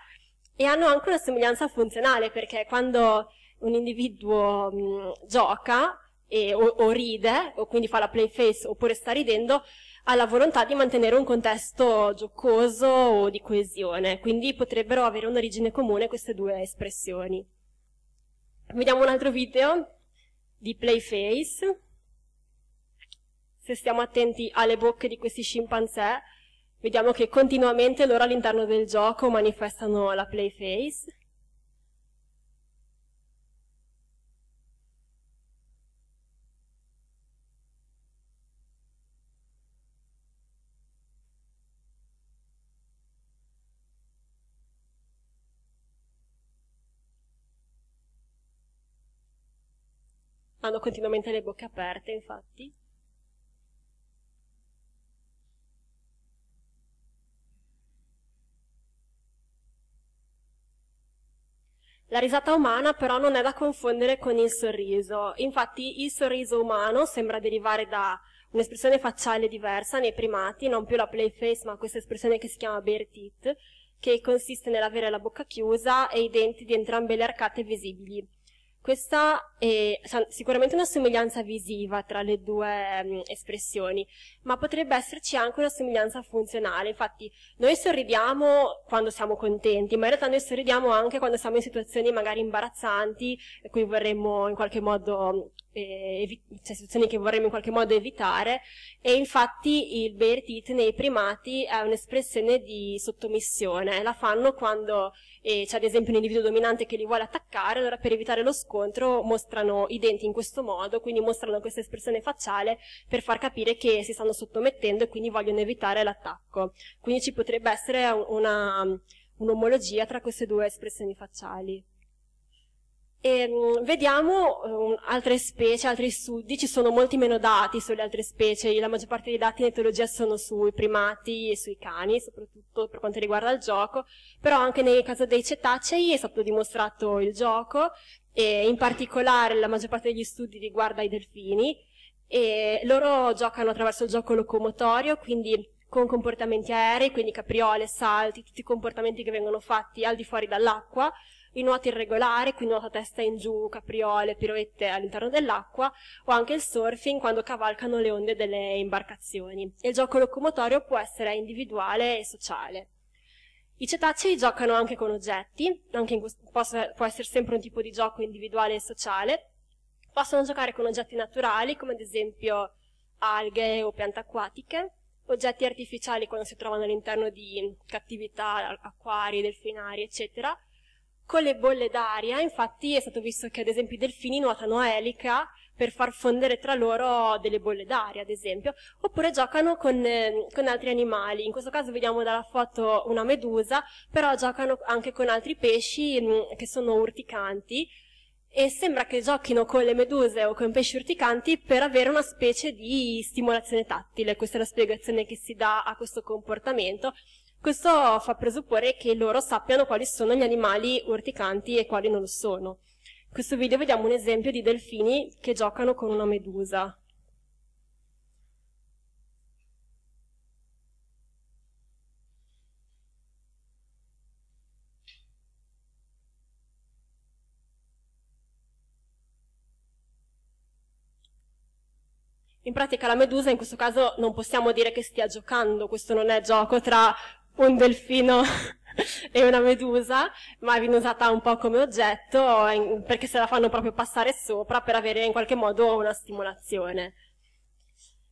e hanno anche una somiglianza funzionale perché quando un individuo mh, mm, gioca e, o, o, ride, o quindi fa la play face, oppure sta ridendo, ha la volontà di mantenere un contesto giocoso o di coesione, quindi potrebbero avere un'origine comune queste due espressioni. Vediamo un altro video di Playface. Se stiamo attenti alle bocche di questi scimpanzé, vediamo che continuamente loro all'interno del gioco manifestano la Playface. hanno continuamente le bocche aperte, infatti. La risata umana però non è da confondere con il sorriso, infatti il sorriso umano sembra derivare da un'espressione facciale diversa nei primati, non più la play face ma questa espressione che si chiama bear teeth, che consiste nell'avere la bocca chiusa e i denti di entrambe le arcate visibili. Questa è sicuramente una somiglianza visiva tra le due um, espressioni, ma potrebbe esserci anche una somiglianza funzionale. Infatti, noi sorridiamo quando siamo contenti, ma in realtà noi sorridiamo anche quando siamo in situazioni magari imbarazzanti, a cui vorremmo in qualche modo mm, evi- cioè situazioni che vorremmo in qualche modo evitare e infatti il bear Beertit nei primati è un'espressione di sottomissione, la fanno quando eh, c'è ad esempio un individuo dominante che li vuole attaccare, allora per evitare lo scontro mostrano i denti in questo modo, quindi mostrano questa espressione facciale per far capire che si stanno sottomettendo e quindi vogliono evitare l'attacco. Quindi ci potrebbe essere una un'omologia tra queste due espressioni facciali. E, mm, vediamo um, altre specie, altri studi, ci sono molti meno dati sulle altre specie, la maggior parte dei dati in etologia sono sui primati e sui cani, soprattutto per quanto riguarda il gioco, però anche nel caso dei cetacei è stato dimostrato il gioco, e in particolare la maggior parte degli studi riguarda i delfini, e loro giocano attraverso il gioco locomotorio, quindi con comportamenti aerei, quindi capriole, salti, tutti i comportamenti che vengono fatti al di fuori dall'acqua, il nuoto irregolare, quindi nuoto a testa in giù, capriole, piroette all'interno dell'acqua, o anche il surfing quando cavalcano le onde delle imbarcazioni. E il gioco locomotorio può essere individuale e sociale. I cetacei giocano anche con oggetti, anche questo, può essere sempre un tipo di gioco individuale e sociale. Possono giocare con oggetti naturali, come ad esempio alghe o piante acquatiche, oggetti artificiali quando si trovano all'interno di cattività, acquari, delfinari, eccetera, con le bolle d'aria, infatti, è stato visto che ad esempio i delfini nuotano a elica per far fondere tra loro delle bolle d'aria, ad esempio, oppure giocano con, eh, con, altri animali. In questo caso vediamo dalla foto una medusa, però giocano anche con altri pesci mh, mm, che sono urticanti e sembra che giochino con le meduse o con pesci urticanti per avere una specie di stimolazione tattile. Questa è la spiegazione che si dà a questo comportamento questo fa presupporre che loro sappiano quali sono gli animali urticanti e quali non lo sono. In questo video vediamo un esempio di delfini che giocano con una medusa. In pratica la medusa in questo caso non possiamo dire che stia giocando, questo non è gioco tra un delfino e una medusa, ma viene usata un po' come oggetto perché se la fanno proprio passare sopra per avere in qualche modo una stimolazione.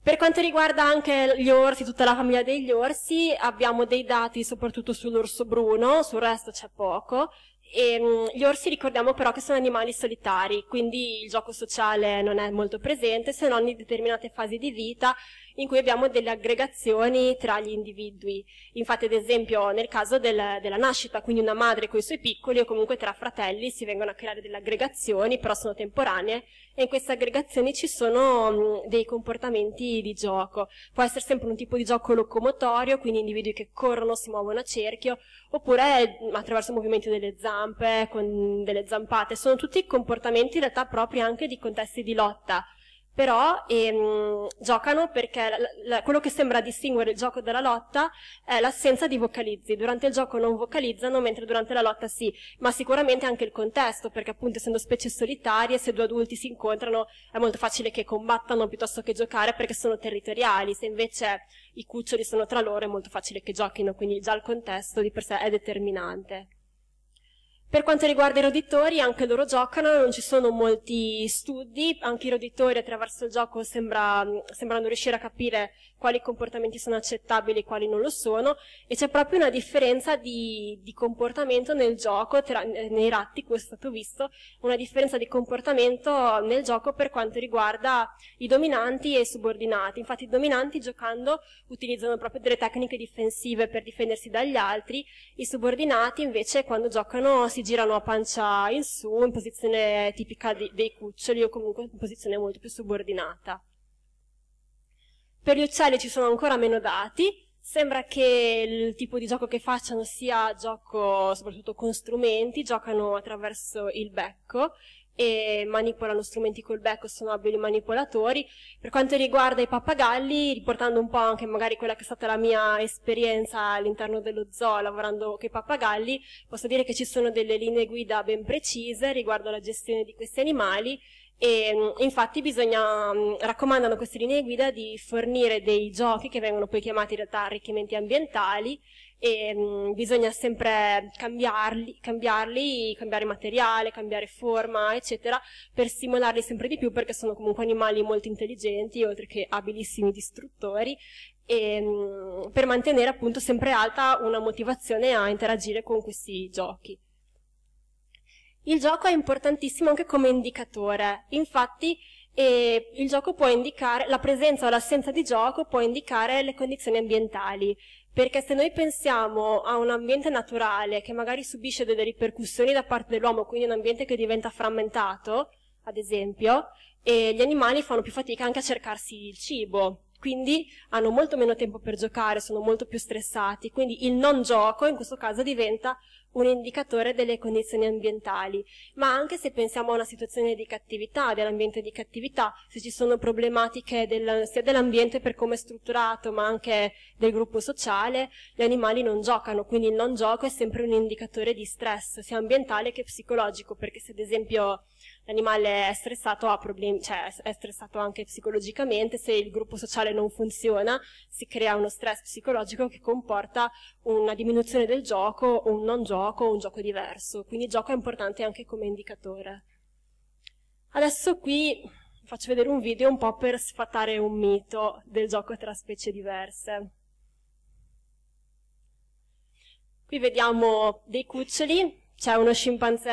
Per quanto riguarda anche gli orsi, tutta la famiglia degli orsi, abbiamo dei dati soprattutto sull'orso bruno, sul resto c'è poco. E, ehm, gli orsi ricordiamo però che sono animali solitari, quindi il gioco sociale non è molto presente se non in determinate fasi di vita in cui abbiamo delle aggregazioni tra gli individui. Infatti, ad esempio, nel caso del, della nascita, quindi una madre con i suoi piccoli o comunque tra fratelli si vengono a creare delle aggregazioni, però sono temporanee, e in queste aggregazioni ci sono mh, mm, dei comportamenti di gioco. Può essere sempre un tipo di gioco locomotorio, quindi individui che corrono, si muovono a cerchio, oppure mm, attraverso movimenti delle zampe, con delle zampate. Sono tutti comportamenti in realtà propri anche di contesti di lotta però ehm, giocano perché la, la, quello che sembra distinguere il gioco dalla lotta è l'assenza di vocalizzi. Durante il gioco non vocalizzano, mentre durante la lotta sì, ma sicuramente anche il contesto, perché appunto essendo specie solitarie, se due adulti si incontrano è molto facile che combattano piuttosto che giocare perché sono territoriali, se invece i cuccioli sono tra loro è molto facile che giochino, quindi già il contesto di per sé è determinante. Per quanto riguarda i roditori, anche loro giocano, non ci sono molti studi, anche i roditori attraverso il gioco sembra, sembrano riuscire a capire quali comportamenti sono accettabili e quali non lo sono, e c'è proprio una differenza di, di comportamento nel gioco, tra, nei ratti, questo è stato visto, una differenza di comportamento nel gioco per quanto riguarda i dominanti e i subordinati. Infatti i dominanti giocando utilizzano proprio delle tecniche difensive per difendersi dagli altri, i subordinati invece quando giocano si girano a pancia in su, in posizione tipica di, dei cuccioli o comunque in posizione molto più subordinata. Per gli uccelli ci sono ancora meno dati, Sembra che il tipo di gioco che facciano sia gioco soprattutto con strumenti, giocano attraverso il becco e manipolano strumenti col becco, sono abili manipolatori. Per quanto riguarda i pappagalli, riportando un po' anche magari quella che è stata la mia esperienza all'interno dello zoo lavorando con i pappagalli, posso dire che ci sono delle linee guida ben precise riguardo alla gestione di questi animali e infatti bisogna, raccomandano queste linee guida di fornire dei giochi che vengono poi chiamati in realtà arricchimenti ambientali e mh, mm, bisogna sempre cambiarli, cambiarli, cambiare materiale, cambiare forma, eccetera, per stimolarli sempre di più perché sono comunque animali molto intelligenti, oltre che abilissimi distruttori, e, mh, mm, per mantenere appunto sempre alta una motivazione a interagire con questi giochi. Il gioco è importantissimo anche come indicatore, infatti eh, il gioco può indicare, la presenza o l'assenza di gioco può indicare le condizioni ambientali perché se noi pensiamo a un ambiente naturale che magari subisce delle ripercussioni da parte dell'uomo, quindi un ambiente che diventa frammentato, ad esempio, e gli animali fanno più fatica anche a cercarsi il cibo, quindi hanno molto meno tempo per giocare, sono molto più stressati, quindi il non gioco in questo caso diventa un indicatore delle condizioni ambientali, ma anche se pensiamo a una situazione di cattività, dell'ambiente di cattività, se ci sono problematiche del, sia dell'ambiente per come è strutturato, ma anche del gruppo sociale, gli animali non giocano, quindi il non gioco è sempre un indicatore di stress, sia ambientale che psicologico, perché se ad esempio l'animale è stressato, ha problemi, cioè è stressato anche psicologicamente, se il gruppo sociale non funziona si crea uno stress psicologico che comporta una diminuzione del gioco, un non gioco, un gioco diverso, quindi il gioco è importante anche come indicatore. Adesso qui faccio vedere un video un po' per sfatare un mito del gioco tra specie diverse. Qui vediamo dei cuccioli, c'è uno scimpanzé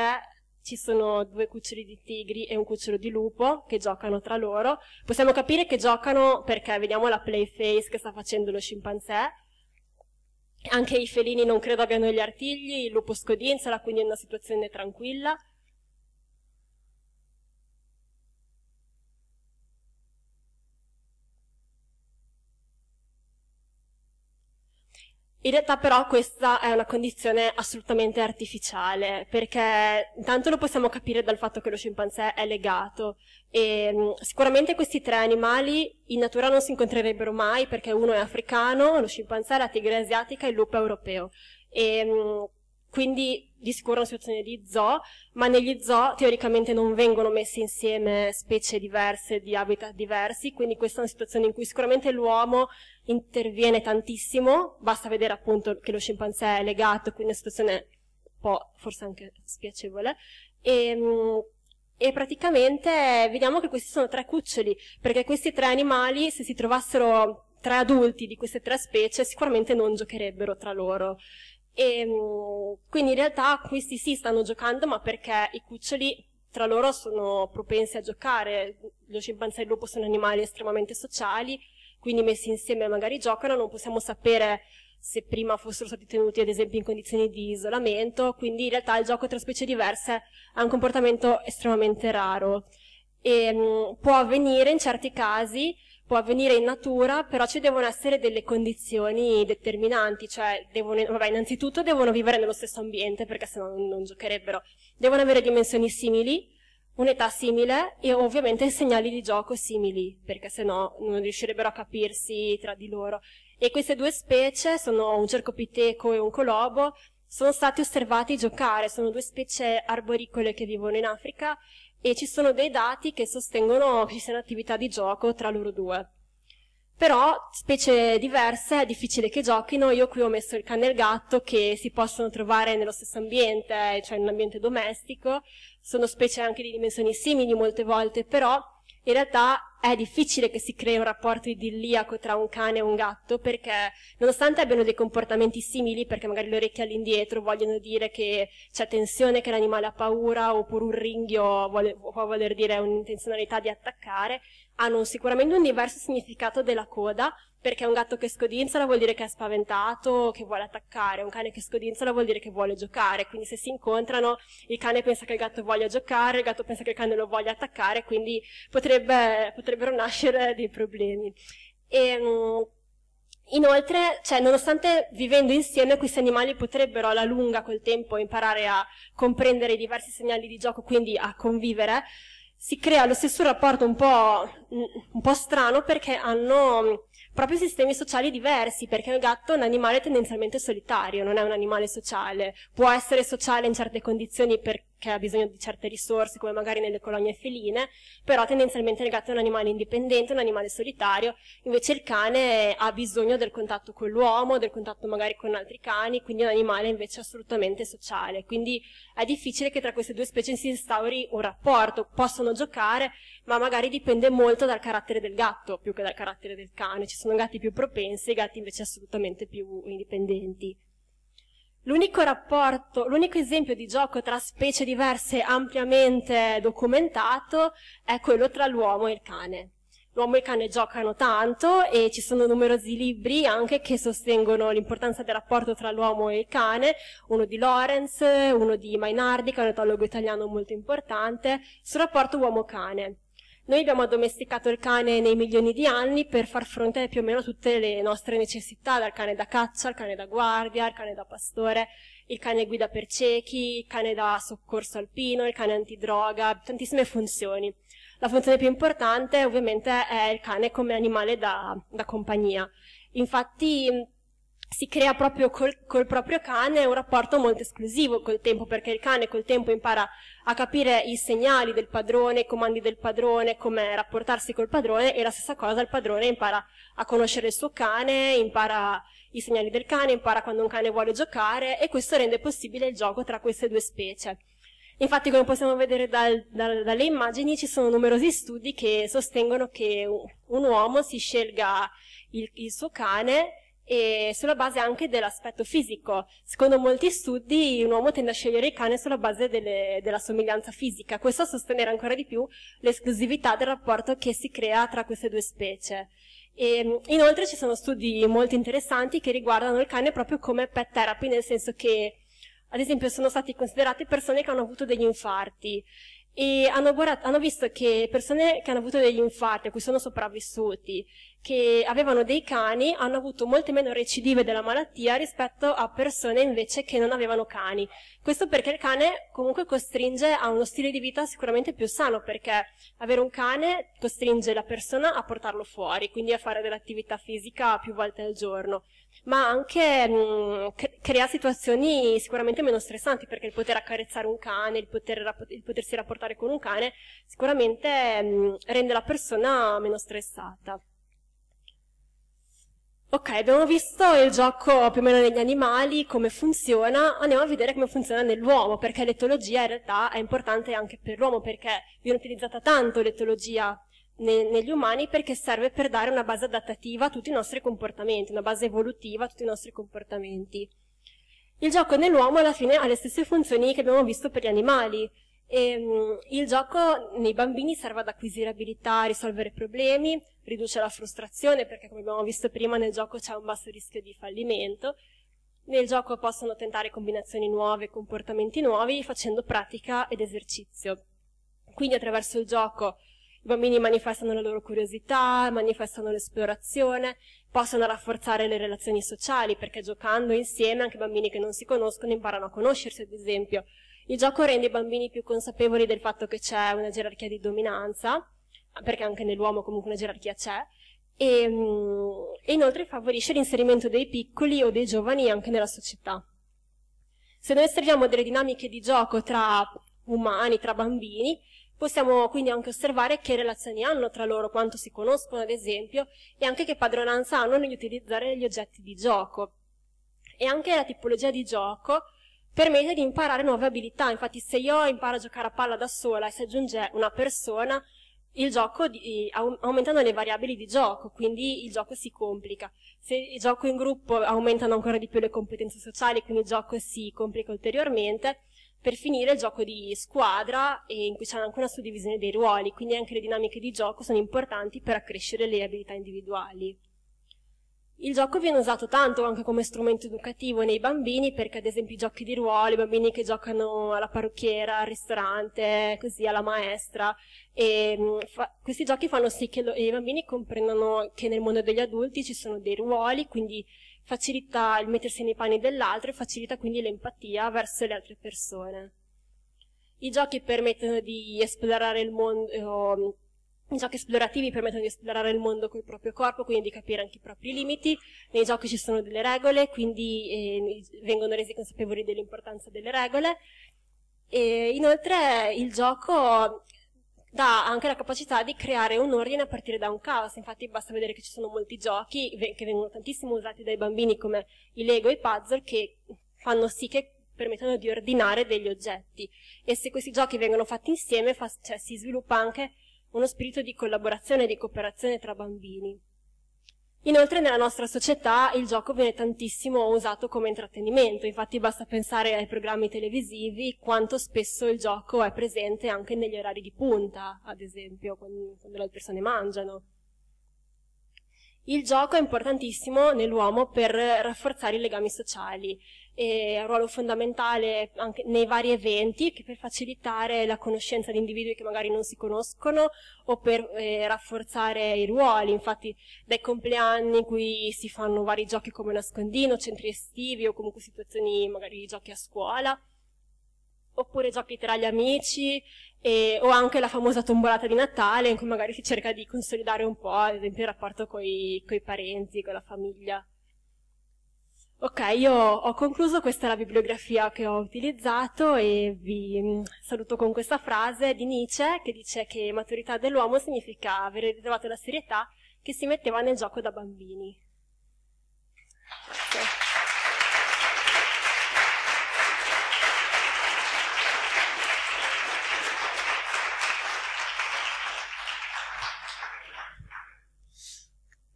ci sono due cuccioli di tigri e un cucciolo di lupo che giocano tra loro. Possiamo capire che giocano perché vediamo la playface che sta facendo lo scimpanzé. Anche i felini non credo abbiano gli artigli, il lupo scodinzola, quindi è una situazione tranquilla. In realtà però questa è una condizione assolutamente artificiale, perché intanto lo possiamo capire dal fatto che lo scimpanzé è legato e ehm, sicuramente questi tre animali in natura non si incontrerebbero mai perché uno è africano, lo scimpanzé, la tigre asiatica e il lupo europeo. E, ehm, quindi di sicuro è una situazione di zoo, ma negli zoo teoricamente non vengono messe insieme specie diverse di habitat diversi, quindi questa è una situazione in cui sicuramente l'uomo interviene tantissimo, basta vedere appunto che lo scimpanzé è legato, quindi è una situazione un po' forse anche spiacevole, e, ehm, e praticamente vediamo che questi sono tre cuccioli, perché questi tre animali se si trovassero tre adulti di queste tre specie sicuramente non giocherebbero tra loro. E, ehm, quindi in realtà questi sì stanno giocando, ma perché i cuccioli tra loro sono propensi a giocare. Lo scimpanzé e il lupo sono animali estremamente sociali, quindi messi insieme magari giocano, non possiamo sapere se prima fossero stati tenuti ad esempio in condizioni di isolamento, quindi in realtà il gioco tra specie diverse ha un comportamento estremamente raro. E, ehm, può avvenire in certi casi può avvenire in natura, però ci devono essere delle condizioni determinanti, cioè devono, vabbè, innanzitutto devono vivere nello stesso ambiente perché sennò non, non giocherebbero, devono avere dimensioni simili, un'età simile e ovviamente segnali di gioco simili, perché sennò non riuscirebbero a capirsi tra di loro. E queste due specie sono un cercopiteco e un colobo, sono stati osservati giocare, sono due specie arboricole che vivono in Africa e ci sono dei dati che sostengono che ci sia un'attività di gioco tra loro due. Però, specie diverse, è difficile che giochino, io qui ho messo il cane e il gatto che si possono trovare nello stesso ambiente, cioè in un ambiente domestico, sono specie anche di dimensioni simili molte volte, però in realtà è difficile che si crei un rapporto idilliaco tra un cane e un gatto perché nonostante abbiano dei comportamenti simili, perché magari le orecchie all'indietro vogliono dire che c'è tensione, che l'animale ha paura, oppure un ringhio vuole, può voler dire un'intenzionalità di attaccare, hanno sicuramente un diverso significato della coda, perché un gatto che scodinzola vuol dire che è spaventato, che vuole attaccare, un cane che scodinzola vuol dire che vuole giocare, quindi se si incontrano il cane pensa che il gatto voglia giocare, il gatto pensa che il cane lo voglia attaccare, quindi potrebbe, potrebbero nascere dei problemi. E, ehm, Inoltre, cioè, nonostante vivendo insieme, questi animali potrebbero alla lunga col tempo imparare a comprendere i diversi segnali di gioco, quindi a convivere, si crea lo stesso rapporto un po', un po', strano perché hanno mm, proprio sistemi sociali diversi, perché il gatto è un animale tendenzialmente solitario, non è un animale sociale, può essere sociale in certe condizioni perché che ha bisogno di certe risorse, come magari nelle colonie feline, però tendenzialmente il gatto è un animale indipendente, un animale solitario, invece il cane ha bisogno del contatto con l'uomo, del contatto magari con altri cani, quindi è un animale invece assolutamente sociale. Quindi è difficile che tra queste due specie si instauri un rapporto, possono giocare, ma magari dipende molto dal carattere del gatto più che dal carattere del cane. Ci sono gatti più propensi e gatti invece assolutamente più indipendenti. L'unico rapporto, l'unico esempio di gioco tra specie diverse ampiamente documentato è quello tra l'uomo e il cane. L'uomo e il cane giocano tanto e ci sono numerosi libri anche che sostengono l'importanza del rapporto tra l'uomo e il cane, uno di Lorenz, uno di Mainardi, che è un etologo italiano molto importante, sul rapporto uomo-cane. Noi abbiamo addomesticato il cane nei milioni di anni per far fronte più o meno a tutte le nostre necessità, dal cane da caccia, al cane da guardia, al cane da pastore, il cane guida per ciechi, il cane da soccorso alpino, il cane antidroga, tantissime funzioni. La funzione più importante ovviamente è il cane come animale da, da compagnia. Infatti si crea proprio col, col, proprio cane un rapporto molto esclusivo col tempo, perché il cane col tempo impara a capire i segnali del padrone, i comandi del padrone, come rapportarsi col padrone e la stessa cosa il padrone impara a conoscere il suo cane, impara i segnali del cane, impara quando un cane vuole giocare e questo rende possibile il gioco tra queste due specie. Infatti, come possiamo vedere dal, dal, dalle immagini, ci sono numerosi studi che sostengono che un uomo si scelga il, il suo cane e sulla base anche dell'aspetto fisico. Secondo molti studi un uomo tende a scegliere il cane sulla base delle, della somiglianza fisica, questo a sostenere ancora di più l'esclusività del rapporto che si crea tra queste due specie. E, inoltre ci sono studi molto interessanti che riguardano il cane proprio come pet therapy, nel senso che ad esempio sono stati considerati persone che hanno avuto degli infarti e hanno, guardato, hanno, visto che persone che hanno avuto degli infarti, a cui sono sopravvissuti, che avevano dei cani, hanno avuto molte meno recidive della malattia rispetto a persone invece che non avevano cani. Questo perché il cane comunque costringe a uno stile di vita sicuramente più sano, perché avere un cane costringe la persona a portarlo fuori, quindi a fare dell'attività fisica più volte al giorno ma anche mh, mm, crea situazioni sicuramente meno stressanti, perché il poter accarezzare un cane, il, poter rap- il potersi rapportare con un cane, sicuramente mh, mm, rende la persona meno stressata. Ok, abbiamo visto il gioco più o meno negli animali, come funziona, andiamo a vedere come funziona nell'uomo, perché l'etologia in realtà è importante anche per l'uomo, perché viene utilizzata tanto l'etologia negli umani perché serve per dare una base adattativa a tutti i nostri comportamenti, una base evolutiva a tutti i nostri comportamenti. Il gioco nell'uomo alla fine ha le stesse funzioni che abbiamo visto per gli animali. E, um, il gioco nei bambini serve ad acquisire abilità, risolvere problemi, riduce la frustrazione perché come abbiamo visto prima nel gioco c'è un basso rischio di fallimento. Nel gioco possono tentare combinazioni nuove, comportamenti nuovi facendo pratica ed esercizio. Quindi attraverso il gioco i bambini manifestano la loro curiosità, manifestano l'esplorazione, possono rafforzare le relazioni sociali perché giocando insieme anche bambini che non si conoscono imparano a conoscersi, ad esempio. Il gioco rende i bambini più consapevoli del fatto che c'è una gerarchia di dominanza, perché anche nell'uomo comunque una gerarchia c'è, e, mm, e, inoltre favorisce l'inserimento dei piccoli o dei giovani anche nella società. Se noi osserviamo delle dinamiche di gioco tra umani, tra bambini, Possiamo quindi anche osservare che relazioni hanno tra loro, quanto si conoscono ad esempio, e anche che padronanza hanno nell'utilizzare gli oggetti di gioco. E anche la tipologia di gioco permette di imparare nuove abilità, infatti se io imparo a giocare a palla da sola e si aggiunge una persona, il gioco di, aumentano le variabili di gioco, quindi il gioco si complica. Se il gioco in gruppo aumentano ancora di più le competenze sociali, quindi il gioco si complica ulteriormente, per finire il gioco di squadra in cui c'è anche una suddivisione dei ruoli, quindi anche le dinamiche di gioco sono importanti per accrescere le abilità individuali. Il gioco viene usato tanto anche come strumento educativo nei bambini perché ad esempio i giochi di ruolo, i bambini che giocano alla parrucchiera, al ristorante, così alla maestra, e mm, questi giochi fanno sì che lo, i bambini comprendano che nel mondo degli adulti ci sono dei ruoli, quindi facilita il mettersi nei panni dell'altro e facilita quindi l'empatia verso le altre persone. I giochi permettono di esplorare il mondo, eh, um, i giochi esplorativi permettono di esplorare il mondo col proprio corpo, quindi di capire anche i propri limiti. Nei giochi ci sono delle regole, quindi eh, vengono resi consapevoli dell'importanza delle regole. E inoltre il gioco dà anche la capacità di creare un ordine a partire da un caos, infatti basta vedere che ci sono molti giochi che vengono tantissimo usati dai bambini come i Lego e i puzzle che fanno sì che permettono di ordinare degli oggetti e se questi giochi vengono fatti insieme fa, cioè, si sviluppa anche uno spirito di collaborazione e di cooperazione tra bambini. Inoltre nella nostra società il gioco viene tantissimo usato come intrattenimento, infatti basta pensare ai programmi televisivi quanto spesso il gioco è presente anche negli orari di punta, ad esempio quando, le persone mangiano. Il gioco è importantissimo nell'uomo per rafforzare i legami sociali e un ruolo fondamentale anche nei vari eventi che per facilitare la conoscenza di individui che magari non si conoscono o per eh, rafforzare i ruoli, infatti dai compleanni in cui si fanno vari giochi come nascondino, centri estivi o comunque situazioni magari di giochi a scuola oppure giochi tra gli amici e, o anche la famosa tombolata di Natale in cui magari si cerca di consolidare un po' ad esempio il rapporto con i parenti, con la famiglia. Ok, io ho concluso, questa è la bibliografia che ho utilizzato e vi mm, saluto con questa frase di Nietzsche che dice che maturità dell'uomo significa avere ritrovato la serietà che si metteva nel gioco da bambini.
Grazie.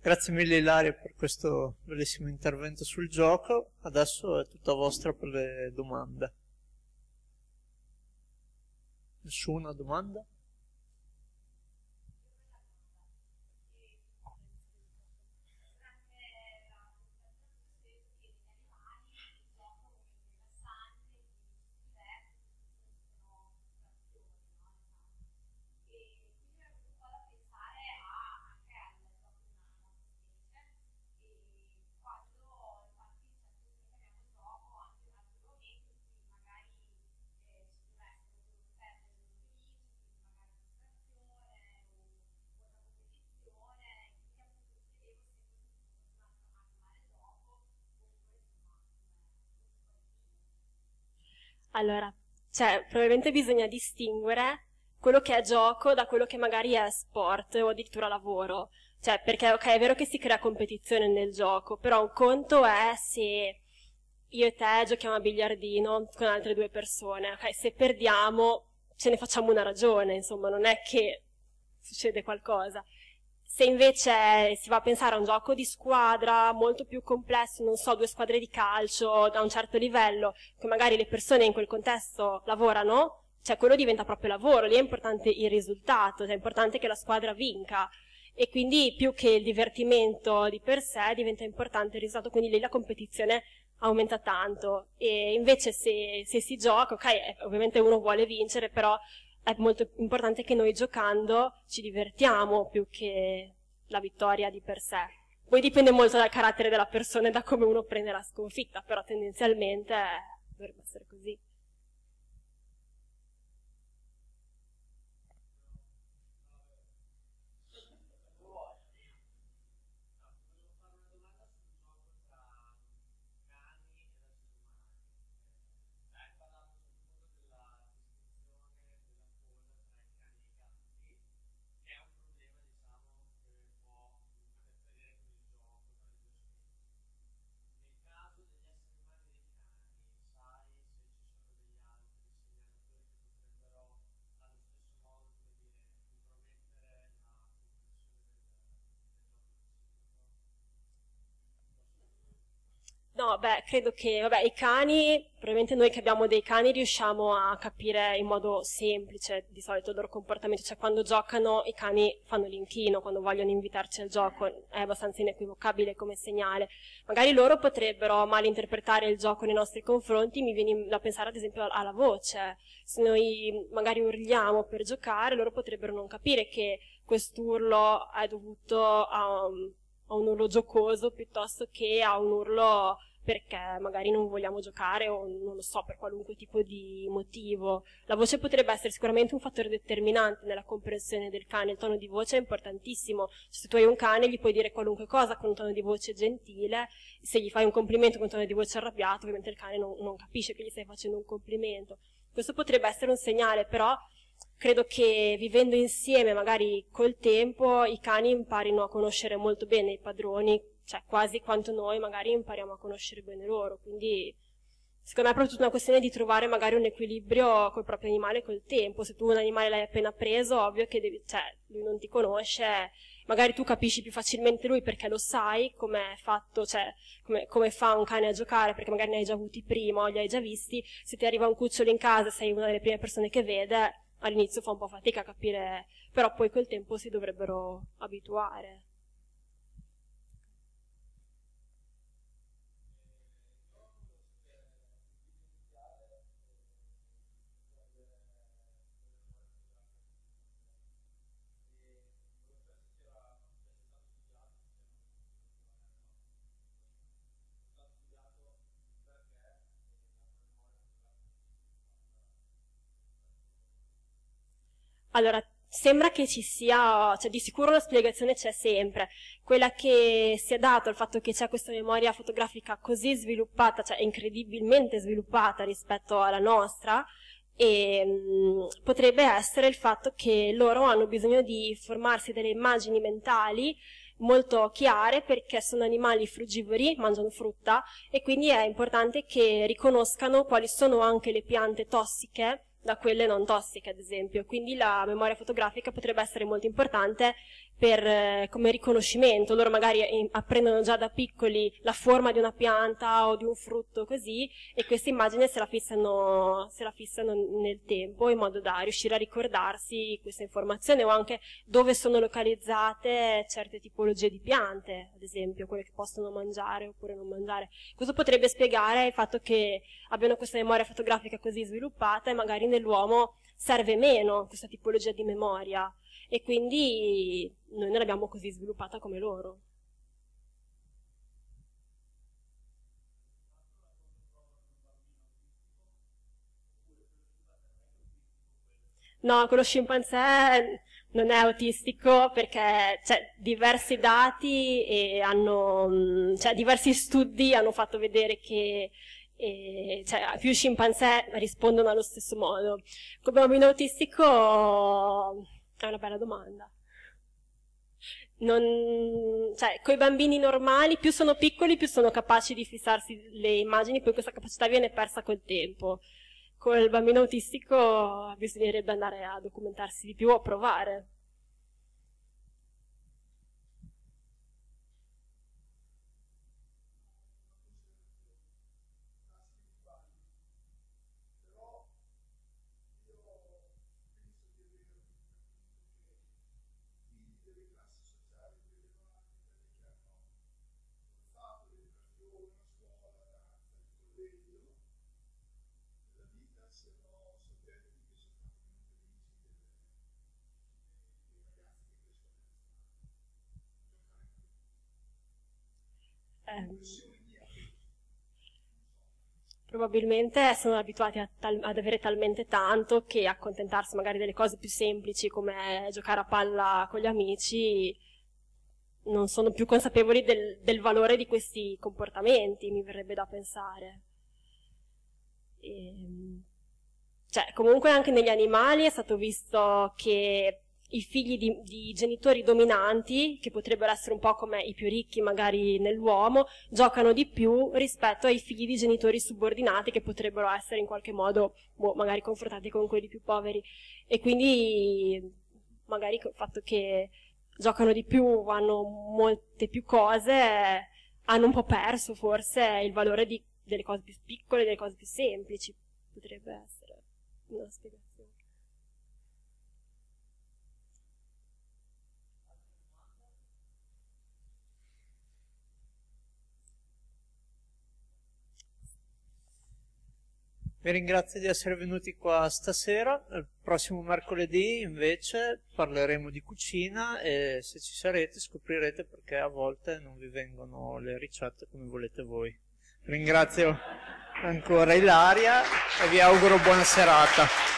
Grazie mille Ilaria per questo bellissimo intervento sul gioco, adesso è tutta vostra per le domande. Nessuna domanda?
Allora, cioè, probabilmente bisogna distinguere quello che è gioco da quello che magari è sport o addirittura lavoro. Cioè, perché ok, è vero che si crea competizione nel gioco, però un conto è se io e te giochiamo a biliardino con altre due persone, ok, se perdiamo ce ne facciamo una ragione, insomma, non è che succede qualcosa. Se invece si va a pensare a un gioco di squadra molto più complesso, non so, due squadre di calcio da un certo livello, che magari le persone in quel contesto lavorano, cioè quello diventa proprio lavoro, lì è importante il risultato, cioè è importante che la squadra vinca e quindi più che il divertimento di per sé diventa importante il risultato, quindi lì la competizione aumenta tanto e invece se, se si gioca, ok, ovviamente uno vuole vincere, però è molto importante che noi giocando ci divertiamo più che la vittoria di per sé. Poi dipende molto dal carattere della persona e da come uno prende la sconfitta, però tendenzialmente eh, dovrebbe essere così. No, beh, credo che, vabbè, i cani, probabilmente noi che abbiamo dei cani riusciamo a capire in modo semplice di solito il loro comportamento, cioè quando giocano i cani fanno l'inchino, quando vogliono invitarci al gioco, è abbastanza inequivocabile come segnale. Magari loro potrebbero malinterpretare il gioco nei nostri confronti, mi viene da pensare ad esempio alla voce, se noi magari urliamo per giocare, loro potrebbero non capire che quest'urlo è dovuto a... Um, a un urlo giocoso piuttosto che a un urlo perché magari non vogliamo giocare o non lo so per qualunque tipo di motivo. La voce potrebbe essere sicuramente un fattore determinante nella comprensione del cane, il tono di voce è importantissimo, se tu hai un cane gli puoi dire qualunque cosa con un tono di voce gentile, se gli fai un complimento con un tono di voce arrabbiato ovviamente il cane non, non capisce che gli stai facendo un complimento. Questo potrebbe essere un segnale, però credo che vivendo insieme, magari col tempo, i cani imparino a conoscere molto bene i padroni, cioè quasi quanto noi magari impariamo a conoscere bene loro. Quindi secondo me è proprio tutta una questione di trovare magari un equilibrio col proprio animale col tempo. Se tu un animale l'hai appena preso, ovvio che devi, cioè, lui non ti conosce, magari tu capisci più facilmente lui perché lo sai come è fatto, cioè come, come, fa un cane a giocare, perché magari ne hai già avuti prima o li hai già visti. Se ti arriva un cucciolo in casa, sei una delle prime persone che vede, all'inizio fa un po' fatica a capire, però poi col tempo si dovrebbero abituare. Allora, sembra che ci sia, cioè di sicuro la spiegazione c'è sempre. Quella che si è data, il fatto che c'è questa memoria fotografica così sviluppata, cioè incredibilmente sviluppata rispetto alla nostra, e ehm, mh, potrebbe essere il fatto che loro hanno bisogno di formarsi delle immagini mentali molto chiare perché sono animali frugivori, mangiano frutta e quindi è importante che riconoscano quali sono anche le piante tossiche da quelle non tossiche, ad esempio. Quindi la memoria fotografica potrebbe essere molto importante per, eh, come riconoscimento, loro magari eh, apprendono già da piccoli la forma di una pianta o di un frutto così e questa immagine se la fissano, se la fissano nel tempo in modo da riuscire a ricordarsi questa informazione o anche dove sono localizzate certe tipologie di piante, ad esempio quelle che possono mangiare oppure non mangiare. Questo potrebbe spiegare il fatto che abbiano questa memoria fotografica così sviluppata e magari nell'uomo serve meno questa tipologia di memoria e quindi noi non l'abbiamo così sviluppata come loro. No, quello scimpanzé non è autistico perché cioè, diversi dati e hanno, mm, cioè, diversi studi hanno fatto vedere che e, cioè, più scimpanzé rispondono allo stesso modo. Come bambino autistico è una bella domanda. Non, cioè, con i bambini normali, più sono piccoli, più sono capaci di fissarsi le immagini, poi questa capacità viene persa col tempo. Con il bambino autistico bisognerebbe andare a documentarsi di più o a provare. Ehm, probabilmente sono abituati tal- ad avere talmente tanto che accontentarsi magari delle cose più semplici come giocare a palla con gli amici non sono più consapevoli del, del valore di questi comportamenti, mi verrebbe da pensare. E, ehm, cioè, comunque anche negli animali è stato visto che i figli di, di, genitori dominanti, che potrebbero essere un po' come i più ricchi magari nell'uomo, giocano di più rispetto ai figli di genitori subordinati che potrebbero essere in qualche modo boh, magari confrontati con quelli più poveri. E quindi magari il fatto che giocano di più, hanno molte più cose, hanno un po' perso forse il valore di, delle cose più piccole, delle cose più semplici, potrebbe essere una spiegazione.
Vi ringrazio di essere venuti qua stasera. Il prossimo mercoledì invece parleremo di cucina e se ci sarete scoprirete perché a volte non vi vengono le ricette come volete voi. Ringrazio ancora Ilaria e vi auguro buona serata.